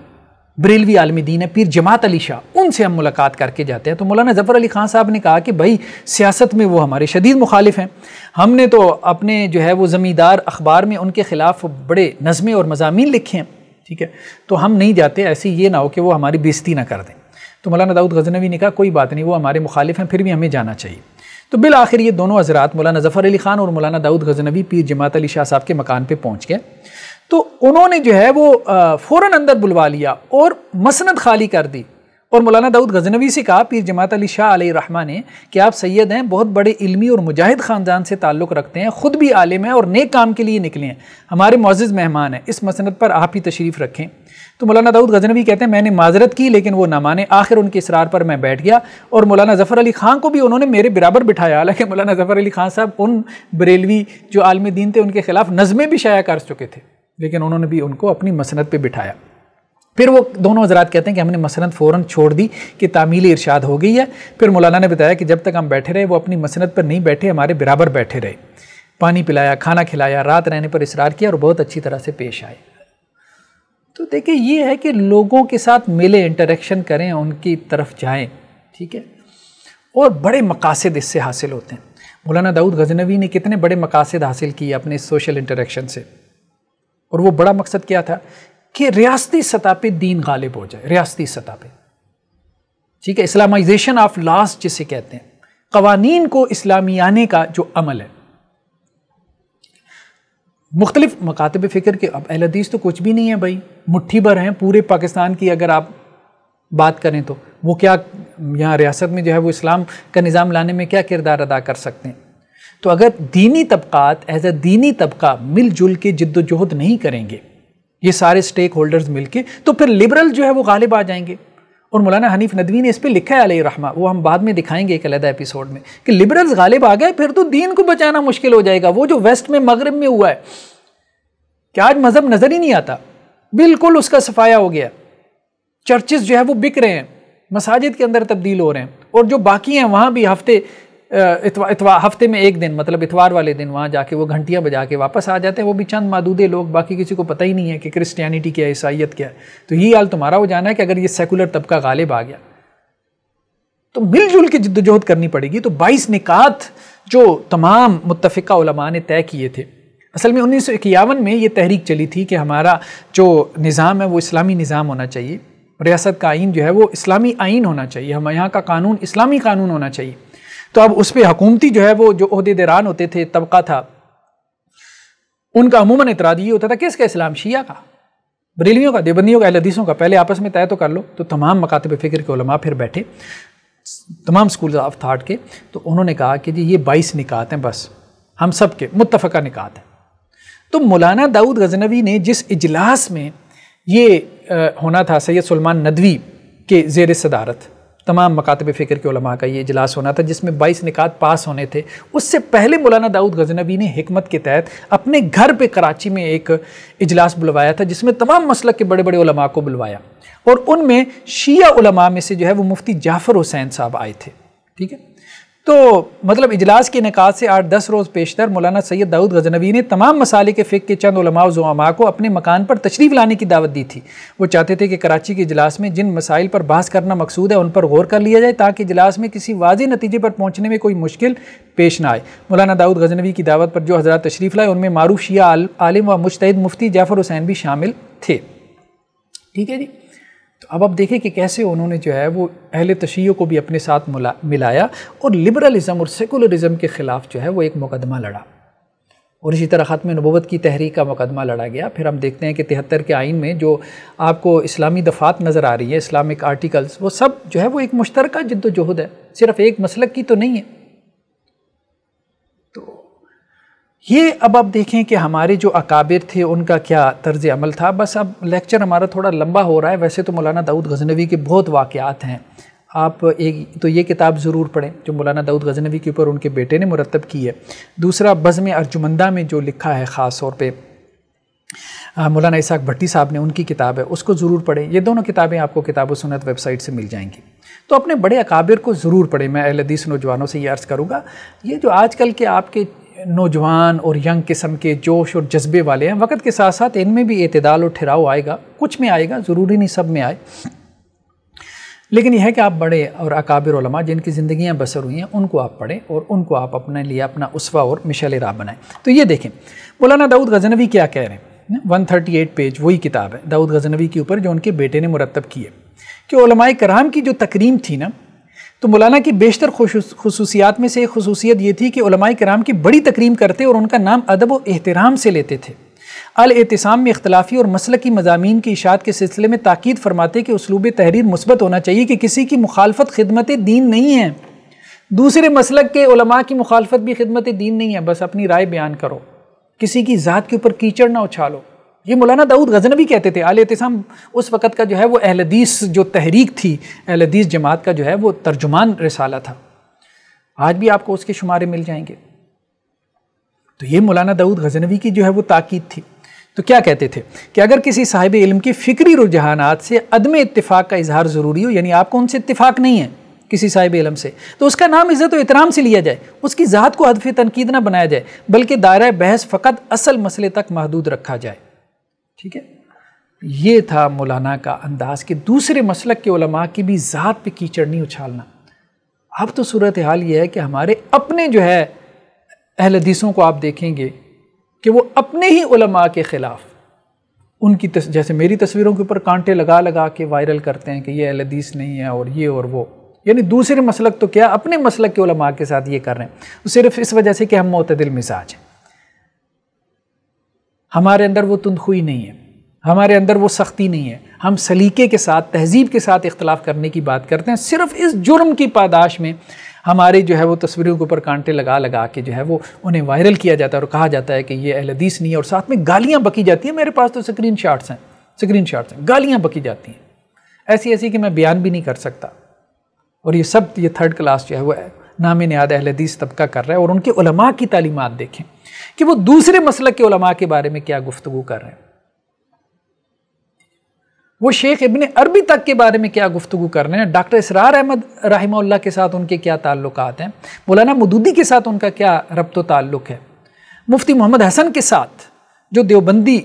बरेलवी आलमी दीन है पीर जमात अली शाह उनसे हम मुलाकात करके जाते हैं तो मौलाना ज़फ़र अली ख़ान साहब ने कहा कि भाई सियासत में वो हमारे शदीद मुखालिफ हैं हमने तो अपने जो है वो ज़मींदार अखबार में उनके ख़िलाफ़ बड़े नज़में और मजामी लिखे हैं ठीक है तो हम नहीं जाते ऐसे ये ना हो कि वो हमारी बेजती ना कर दें तो मौलाना दाऊद गजनवी ने कहा कोई बात नहीं वो हमारे मुखालिफ हैं फिर भी हमें जाना चाहिए तो बिल आखिर ये दोनों हजरात मौलाना ज़फ़र अली ख़ान और मौलाना दाऊद गजनवी पीर जमात अली शाह साहब के मकान पर पहुँच गए तो उन्होंने जो है वो फ़ौर अंदर बुलवा लिया और मसनद खाली कर दी और मौलाना दाऊद गजनवी से कहा पीर जमात अली शाह रहमा ने कि आप सैयद हैं बहुत बड़े इल्मी और मुजाहिद ख़ानदान से ताल्लुक़ रखते हैं ख़ुद भी आलिम हैं और नेक काम के लिए निकले हैं हमारे मोज़ मेहमान हैं इस मसनत पर आप ही तशरीफ़ रखें तो मौलाना दाऊद गजनवी कहते हैं मैंने माजरत की लेकिन वो ना माने आखिर उनके इसरार पर मैं बैठ गया और मौलाना ज़फ़र अली ख़ान को भी उन्होंने मेरे बराबर बिठाया हालांकि मौलाना ज़फ़र अली ख़ान साहब उन बरेलवी जो आलम दीन थे उनके ख़िलाफ़ नज़में भी शाया कर चुके थे लेकिन उन्होंने भी उनको अपनी मसनत पर बिठाया फिर वो दोनों हजरात कहते हैं कि हमने मसनत फ़ौर छोड़ दी कि तामीली इरशाद हो गई है फिर मौलाना ने बताया कि जब तक हम बैठे रहे वो अपनी मसनत पर नहीं बैठे हमारे बराबर बैठे रहे पानी पिलाया खाना खिलाया रात रहने पर इसरार किया और बहुत अच्छी तरह से पेश आए तो देखिए ये है कि लोगों के साथ मिले इंटरेक्शन करें उनकी तरफ जाएँ ठीक है और बड़े मकासद इससे हासिल होते हैं मौलाना दाऊद गजनवी ने कितने बड़े मकासद हासिल किए अपने सोशल इंटरेक्शन से और वो बड़ा मकसद क्या था कि रियासती सतह पे दीन गालिब हो जाए रियासती सतह पे ठीक है इस्लामाइजेशन ऑफ लास्ट जिसे कहते हैं कवानीन को इस्लामियाने का जो अमल है मुख्तलिफ मकातब फ़िक्र के अब अहलदीस तो कुछ भी नहीं है भाई मुट्ठी भर हैं पूरे पाकिस्तान की अगर आप बात करें तो वो क्या यहाँ रियासत में जो है वो इस्लाम का निज़ाम लाने में क्या किरदार अदा कर सकते हैं तो अगर दीनी तबक़ात एज ए दीनी तबका मिलजुल के जद्दोजहद नहीं करेंगे ये सारे स्टेक होल्डर्स मिल के तो फिर लिबरल जो है वो गालिब आ जाएंगे और मौलाना हनीफ नदवी ने इस पर लिखा है अली रहमा वो हम बाद में दिखाएंगे एक अलग एपिसोड में कि लिबरल्स गालिब आ गए फिर तो दीन को बचाना मुश्किल हो जाएगा वो जो वेस्ट में मगरब में हुआ है कि आज मज़हब नज़र ही नहीं आता बिल्कुल उसका सफाया हो गया चर्चेज़ जो है वो बिक रहे हैं मसाजिद के अंदर तब्दील हो रहे हैं और जो बाकी हैं वहाँ भी हफ्ते इतवा, इतवा हफ्ते में एक दिन मतलब इतवार वाले दिन वहाँ जाके वो घंटियाँ बजा के वापस आ जाते हैं वो भी चंद मादूदे लोग बाकी किसी को पता ही नहीं है कि क्रिस्टियनिटी क्या है ईसाइत क्या है तो ये हाल तुम्हारा हो जाना है कि अगर ये सेकुलर तबका गालिब आ गया तो मिलजुल के जद्दोजहद करनी पड़ेगी तो बाईस निकात जो तमाम मुतफ़ा ने तय किए थे असल में उन्नीस में ये तहरीक चली थी कि हमारा जो निज़ाम है वो इस्लामी निज़ाम होना चाहिए रियासत का आइन जो है वो इस्लामी आइन होना चाहिए हम यहाँ का कानून इस्लामी कानून होना चाहिए तो अब उस पर हकूमती जो है वो जो अहदेदारान होते थे तबका था उनका अमूमन इतराद ये होता था किसका इस्लाम शिया का बरेलियों का देवबंदियों का लदीसों का पहले आपस में तय तो कर लो तो तमाम मकातब फ़िक्र के उलमा फिर बैठे तमाम स्कूल ऑफ थाट के तो उन्होंने कहा कि जी ये बाईस निकात हैं बस हम सब के मुतफ़ा निकात हैं तो मौलाना दाऊद गजनवी ने जिस इजलास में ये होना था सैयद सलमान नदवी के जेर सदारत तमाम मकातब फ़िक्र के उलमा का ये इजलास होना था जिसमें बाईस निकात पास होने थे उससे पहले मौलाना दाऊद गजनबी ने हमत के तहत अपने घर पर कराची में एक इजलास बुलवाया था जिसमें तमाम मसलक के बड़े बड़े उलमा को बुलवाया और उनमें शिया उलमा में से जो है वो मुफ्ती जाफ़र हुसैन साहब आए थे ठीक है तो मतलब इजलास के इनका से आठ दस रोज़ पेशतर मौलाना सैयद दाऊद गजनवी ने तमाम मसाले के फ़िक के चंद उलमाजुमा को अपने मकान पर तशरीफ़ लाने की दावत दी थी वो चाहते थे कि कराची के इजलास में जिन मसाइल पर बहस करना मकसूद है उन पर गौर कर लिया जाए ताकि इजलास में किसी वाज नतीजे पर पहुँचने में कोई मुश्किल पेश ना आए मौलाना दाऊद गजनवी की दावत पर जो हजरा तशरीफ़ लाए उनमें मारूफ शिया आलिम व मुश्त मुफ्ती जाफ़र हुसैन भी शामिल थे ठीक है जी अब आप देखें कि कैसे उन्होंने जो है वो अहले तशियों को भी अपने साथ मिलाया और लिबरलिज़म और सेकुलरिज़म के ख़िलाफ़ जो है वो एक मुकदमा लड़ा और इसी तरह ख़त्म नबूत की तहरीक का मुकदमा लड़ा गया फिर हम देखते हैं कि तिहत्तर के आइन में जो आपको इस्लामी दफ़ात नज़र आ रही है इस्लामिक आर्टिकल्स वो सब जो है वो एक मुश्तरक जद्दोजहद है सिर्फ़ एक मसलक की तो नहीं है ये अब आप देखें कि हमारे जो अकाबिर थे उनका क्या तर्ज अमल था बस अब लेक्चर हमारा थोड़ा लंबा हो रहा है वैसे तो मौलाना दाऊद गजनवी के बहुत वाक़ात हैं आप एक तो ये किताब ज़रूर पढ़ें जो मौलाना दाऊद गजनवी के ऊपर उनके बेटे ने मुरतब की है दूसरा बज़म अर्जुमंदा में जो लिखा है ख़ास तौर पर मौलाना इसाक भट्टी साहब ने उनकी किताब है उसको ज़रूर पढ़ें ये दोनों किताबें आपको किताब सुनत वेबसाइट से मिल जाएंगी तो अपने बड़े अकाबिर को ज़रूर पढ़ें मैं अहलदीस नौजवानों से ये अर्ज़ करूँगा ये जो आजकल के आपके नौजवान और यंग किस्म के जोश और जज्बे वाले हैं वक्त के साथ साथ इनमें भी अतदाल और ठहराव आएगा कुछ में आएगा ज़रूरी नहीं सब में आए लेकिन यह है कि आप बड़े और अकाबिर जिनकी ज़िंदियाँ बसर हुई हैं उनको आप पढ़ें और उनको आप अपने लिए अपना उसवा और मिशल राह बनाएं तो ये देखें मौलाना दाऊद गजनवी क्या कह रहे हैं वन थर्टी एट पेज वही किताब है दाऊद गजनवी के ऊपर जो उनके बेटे ने मुरतब किए कि कराम की जो तकरीम थी ना तो मौलाना की बेशतर खसूसियात में से एक खसूसियत ये थी कि कराम की बड़ी तकरीम करते और उनका नाम अदब व एहतराम से लेते थे अलतसाम में इख्तलाफी और मसल की मजामी की इशात के सिलसिले में ताक़द फरमाते कि उसलूब तहरीर मुस्बत होना चाहिए कि किसी की मुखालफत खदमत दीन नहीं है दूसरे मसलक के उलमा की मुखालफत भी खदमत दीन नहीं है बस अपनी राय बयान करो किसी की ज़ात के ऊपर कीचड़ ना उछालो ये मौलाना दाऊद गजनबी कहते थे आल तसाम उस वक़्त का जो है वो अहलदीस जो तहरीक थी अहलदीस जमात का जो है वो तर्जुमान रसाला था आज भी आपको उसके शुमारे मिल जाएंगे तो ये मौलाना दाऊद गजनवी की जो है वो ताक़द थी तो क्या कहते थे कि अगर किसी साहिब इल्म की फ़िक्री रुझानात से अदम इतफ़ाक़ का इजहार ज़रूरी हो यानी आपको उनसे इतफ़ाक़ नहीं है किसी साहिब इलम से तो उसका नाम इज़्ज़त इतराम से लिया जाए उसकी ज़ात को हदफ तनकीद ना बनाया जाए बल्कि दायरा बहस फ़कत असल मसले तक महदूद रखा जाए ठीक है ये था मौलाना का अंदाज़ कि दूसरे मसलक के उलमा की भी ज़ात पे कीचड़ नहीं उछालना अब तो सूरत हाल ये है कि हमारे अपने जो है अहलदीसों को आप देखेंगे कि वो अपने ही उलमा के ख़िलाफ़ उनकी तस, जैसे मेरी तस्वीरों के ऊपर कांटे लगा लगा के वायरल करते हैं कि ये अहलदीस नहीं है और ये और वो यानी दूसरे मसलक तो क्या अपने मसलक के उलमा के साथ ये कर रहे हैं तो सिर्फ इस वजह से कि हम मतदिल मिजाज हैं हमारे अंदर वो तंदखुई नहीं है हमारे अंदर वो सख्ती नहीं है हम सलीके के साथ तहजीब के साथ इख्तलाफ करने की बात करते हैं सिर्फ इस जुर्म की पादाश में हमारे जो है वो तस्वीरों के ऊपर कांटे लगा लगा के जो है वो उन्हें वायरल किया जाता है और कहा जाता है कि ये अहलदीस नहीं है और साथ में गालियाँ बकी जाती हैं मेरे पास तो स्क्रीन शॉट्स हैं स्क्रीन शॉट्स हैं गालियाँ बकी जाती हैं ऐसी ऐसी कि मैं बयान भी नहीं कर सकता और ये सब ये थर्ड क्लास जो है वो नाम न्याद अहल हदीस तबका कर रहा है और उनके उलमा की तालीमत देखें कि वो दूसरे मसल के उलमा के बारे में क्या गुफ्तु कर रहे हैं वो शेख इबन अरबी तक के बारे में क्या गुफ्तु कर रहे हैं डॉक्टर इसरार अहमद रहीमल्ला के साथ उनके क्या ताल्लुक हैं मौलाना मदूदी के साथ उनका क्या रबत ताल्लुक है मुफ्ती मोहम्मद हसन के साथ जो देवबंदी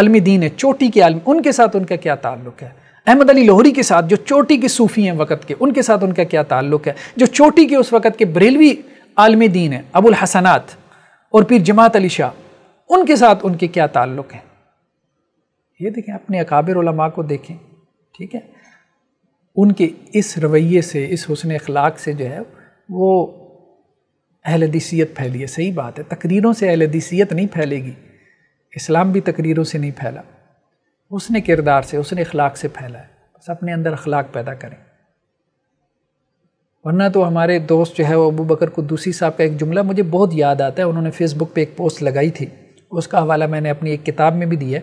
आलमी दीन है चोटी के आलमी उनके साथ उनका क्या ताल्लुक है अहमद अली लोहरी के साथ जो चोटी के सूफ़ी हैं वक़्त के उनके साथ उनका क्या ताल्लुक़ है जो चोटी के उस वक़्त के बरेलवी आलम दीन हैं अबुल हसनात और पीर जमात अली शाह उनके साथ उनके क्या ताल्लुक़ हैं ये देखें अपने अकाबिर को देखें ठीक है उनके इस रवैये से इस हसन अखलाक से जो है वो अहलदीसीत फैली है सही बात है तकरीरों से अहलदीसीत नहीं फैलेगी इस्लाम भी तकरीरों से नहीं फैला उसने किरदार से उसने अखलाक से फैला है बस अपने अंदर अखलाक पैदा करें वरना तो हमारे दोस्त जो है वो अबू बकर दूसरी साहब का एक जुमला मुझे बहुत याद आता है उन्होंने फेसबुक पे एक पोस्ट लगाई थी उसका हवाला मैंने अपनी एक किताब में भी दी है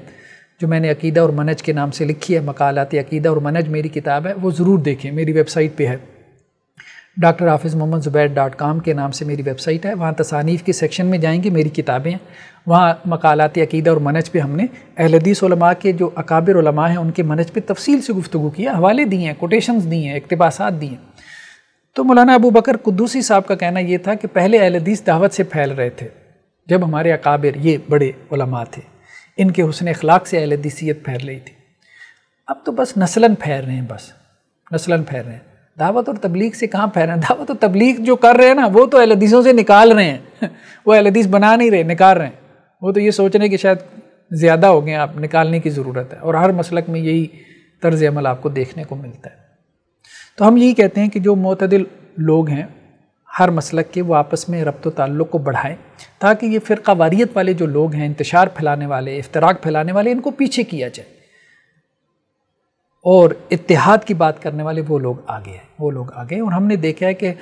जो मैंने अकीदा और मनज के नाम से लिखी है मकालाती अकीदा और मनज मेरी किताब है वो ज़रूर देखें मेरी वेबसाइट पर है डॉक्टर हाफिज़ मोहम्मद ज़ुबैर डॉट कॉम के नाम से मेरी वेबसाइट है वहाँ तसानीफ़ के सेक्शन में जाएंगे मेरी किताबें हैं वहाँ मकालत अकीदा और मनज पे हमने अहलदीस के जो अकाबिर हैं उनके मनज पे तफसील से गुफ्तु किया हवाले दिए हैं कोटेशंस दिए हैं इकतबास दिए हैं तो मौलाना अबू बकर कुदूसी साहब का कहना यह था कि पहले अहलदीस दावत से फैल रहे थे जब हमारे अकाबिर ये बड़े थे इनके हुसन अखलाक से अहलदीसीत फैल रही थी अब तो बस नस्लन फैल रहे हैं बस नस्लन फैल रहे हैं दावत और तबलीग से कहाँ फैला दावत और तबलीग जो कर रहे हैं ना वो तो अलहदीसों से निकाल रहे हैं [laughs] वो अलहदीस बना नहीं रहे निकाल रहे हैं वो तो ये सोच रहे हैं कि शायद ज़्यादा हो गए आप निकालने की ज़रूरत है और हर मसलक में यही तर्ज अमल आपको देखने को मिलता है तो हम यही कहते हैं कि जो मतदिल लोग हैं हर मसलक के वो आपस में रबत ताल्लुक़ को बढ़ाएं ताकि ये फ़िरका वारीत वाले जो लोग हैं इंतशार फैलाने वाले इफ्तराक फैलाने वाले इनको पीछे किया जाए और इतिहाद की बात करने वाले वो लोग आगे हैं वो लोग आगे हैं और हमने देखा है कि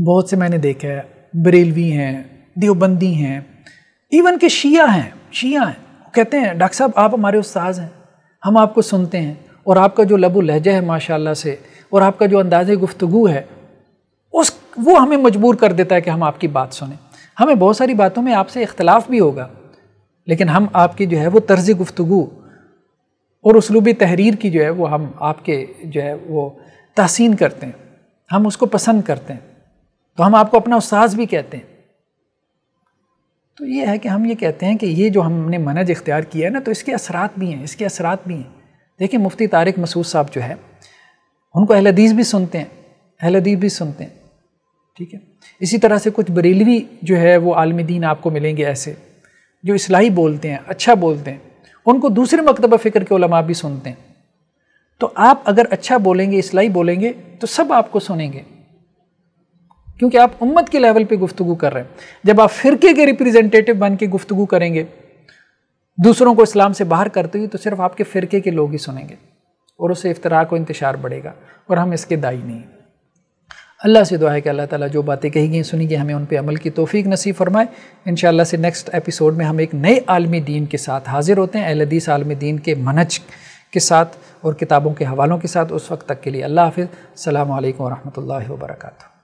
बहुत से मैंने देखा है बरेलवी हैं देवबंदी हैं इवन के शिया हैं शिया हैं वो कहते हैं डॉक्टर साहब आप हमारे उस्ताज हैं हम आपको सुनते हैं और आपका जो लबो लहजा है माशाल्लाह से और आपका जो अंदाज गुफ्तगु है उस वो हमें मजबूर कर देता है कि हम आपकी बात सुने हमें बहुत सारी बातों में आपसे इख्तलाफ भी होगा लेकिन हम आपकी जो है वो तर्ज गुफ्तु और उसलूब तहरीर की जो है वो हम आपके जो है वो तहसीन करते हैं हम उसको पसंद करते हैं तो हम आपको अपना उस्ताद भी कहते हैं तो ये है कि हम ये कहते हैं कि ये जो हमने मनज इख्तियार किया है ना तो इसके असरात भी हैं इसके असरात भी हैं देखिए मुफ्ती तारिक मसूद साहब जो है उनको अहलदीस भी सुनते हैं अहलदीस भी सुनते हैं ठीक है इसी तरह से कुछ बरेलवी जो है वो आलम दीन आपको मिलेंगे ऐसे जो इसलाही बोलते हैं अच्छा बोलते हैं उनको दूसरे मकतब फ़िक्र के उलमा भी सुनते हैं तो आप अगर अच्छा बोलेंगे इसलाई बोलेंगे तो सब आपको सुनेंगे क्योंकि आप उम्मत के लेवल पे गुफ्तु कर रहे हैं जब आप फ़िरके के रिप्रेजेंटेटिव बन के गुफ्तु करेंगे दूसरों को इस्लाम से बाहर करते हुए तो सिर्फ आपके फ़िरके के लोग ही सुनेंगे और उससे इफ्तरा को इंतशार बढ़ेगा और हम इसके दाई नहीं अल्लाह से दुआ है कि अल्लाह ताला जो बातें कही गई सुनी गई हमें उन पर अमल की तोफ़ी नसीब फरमाए इन से नेक्स्ट एपिसोड में हम एक नए आलमी दीन के साथ हाजिर होते हैं अहलदीस आलमी दीन के मनज के साथ और किताबों के हवालों के साथ उस वक्त तक के लिए अल्लाह हाफिज़ अल्लाम वरहमल वर्का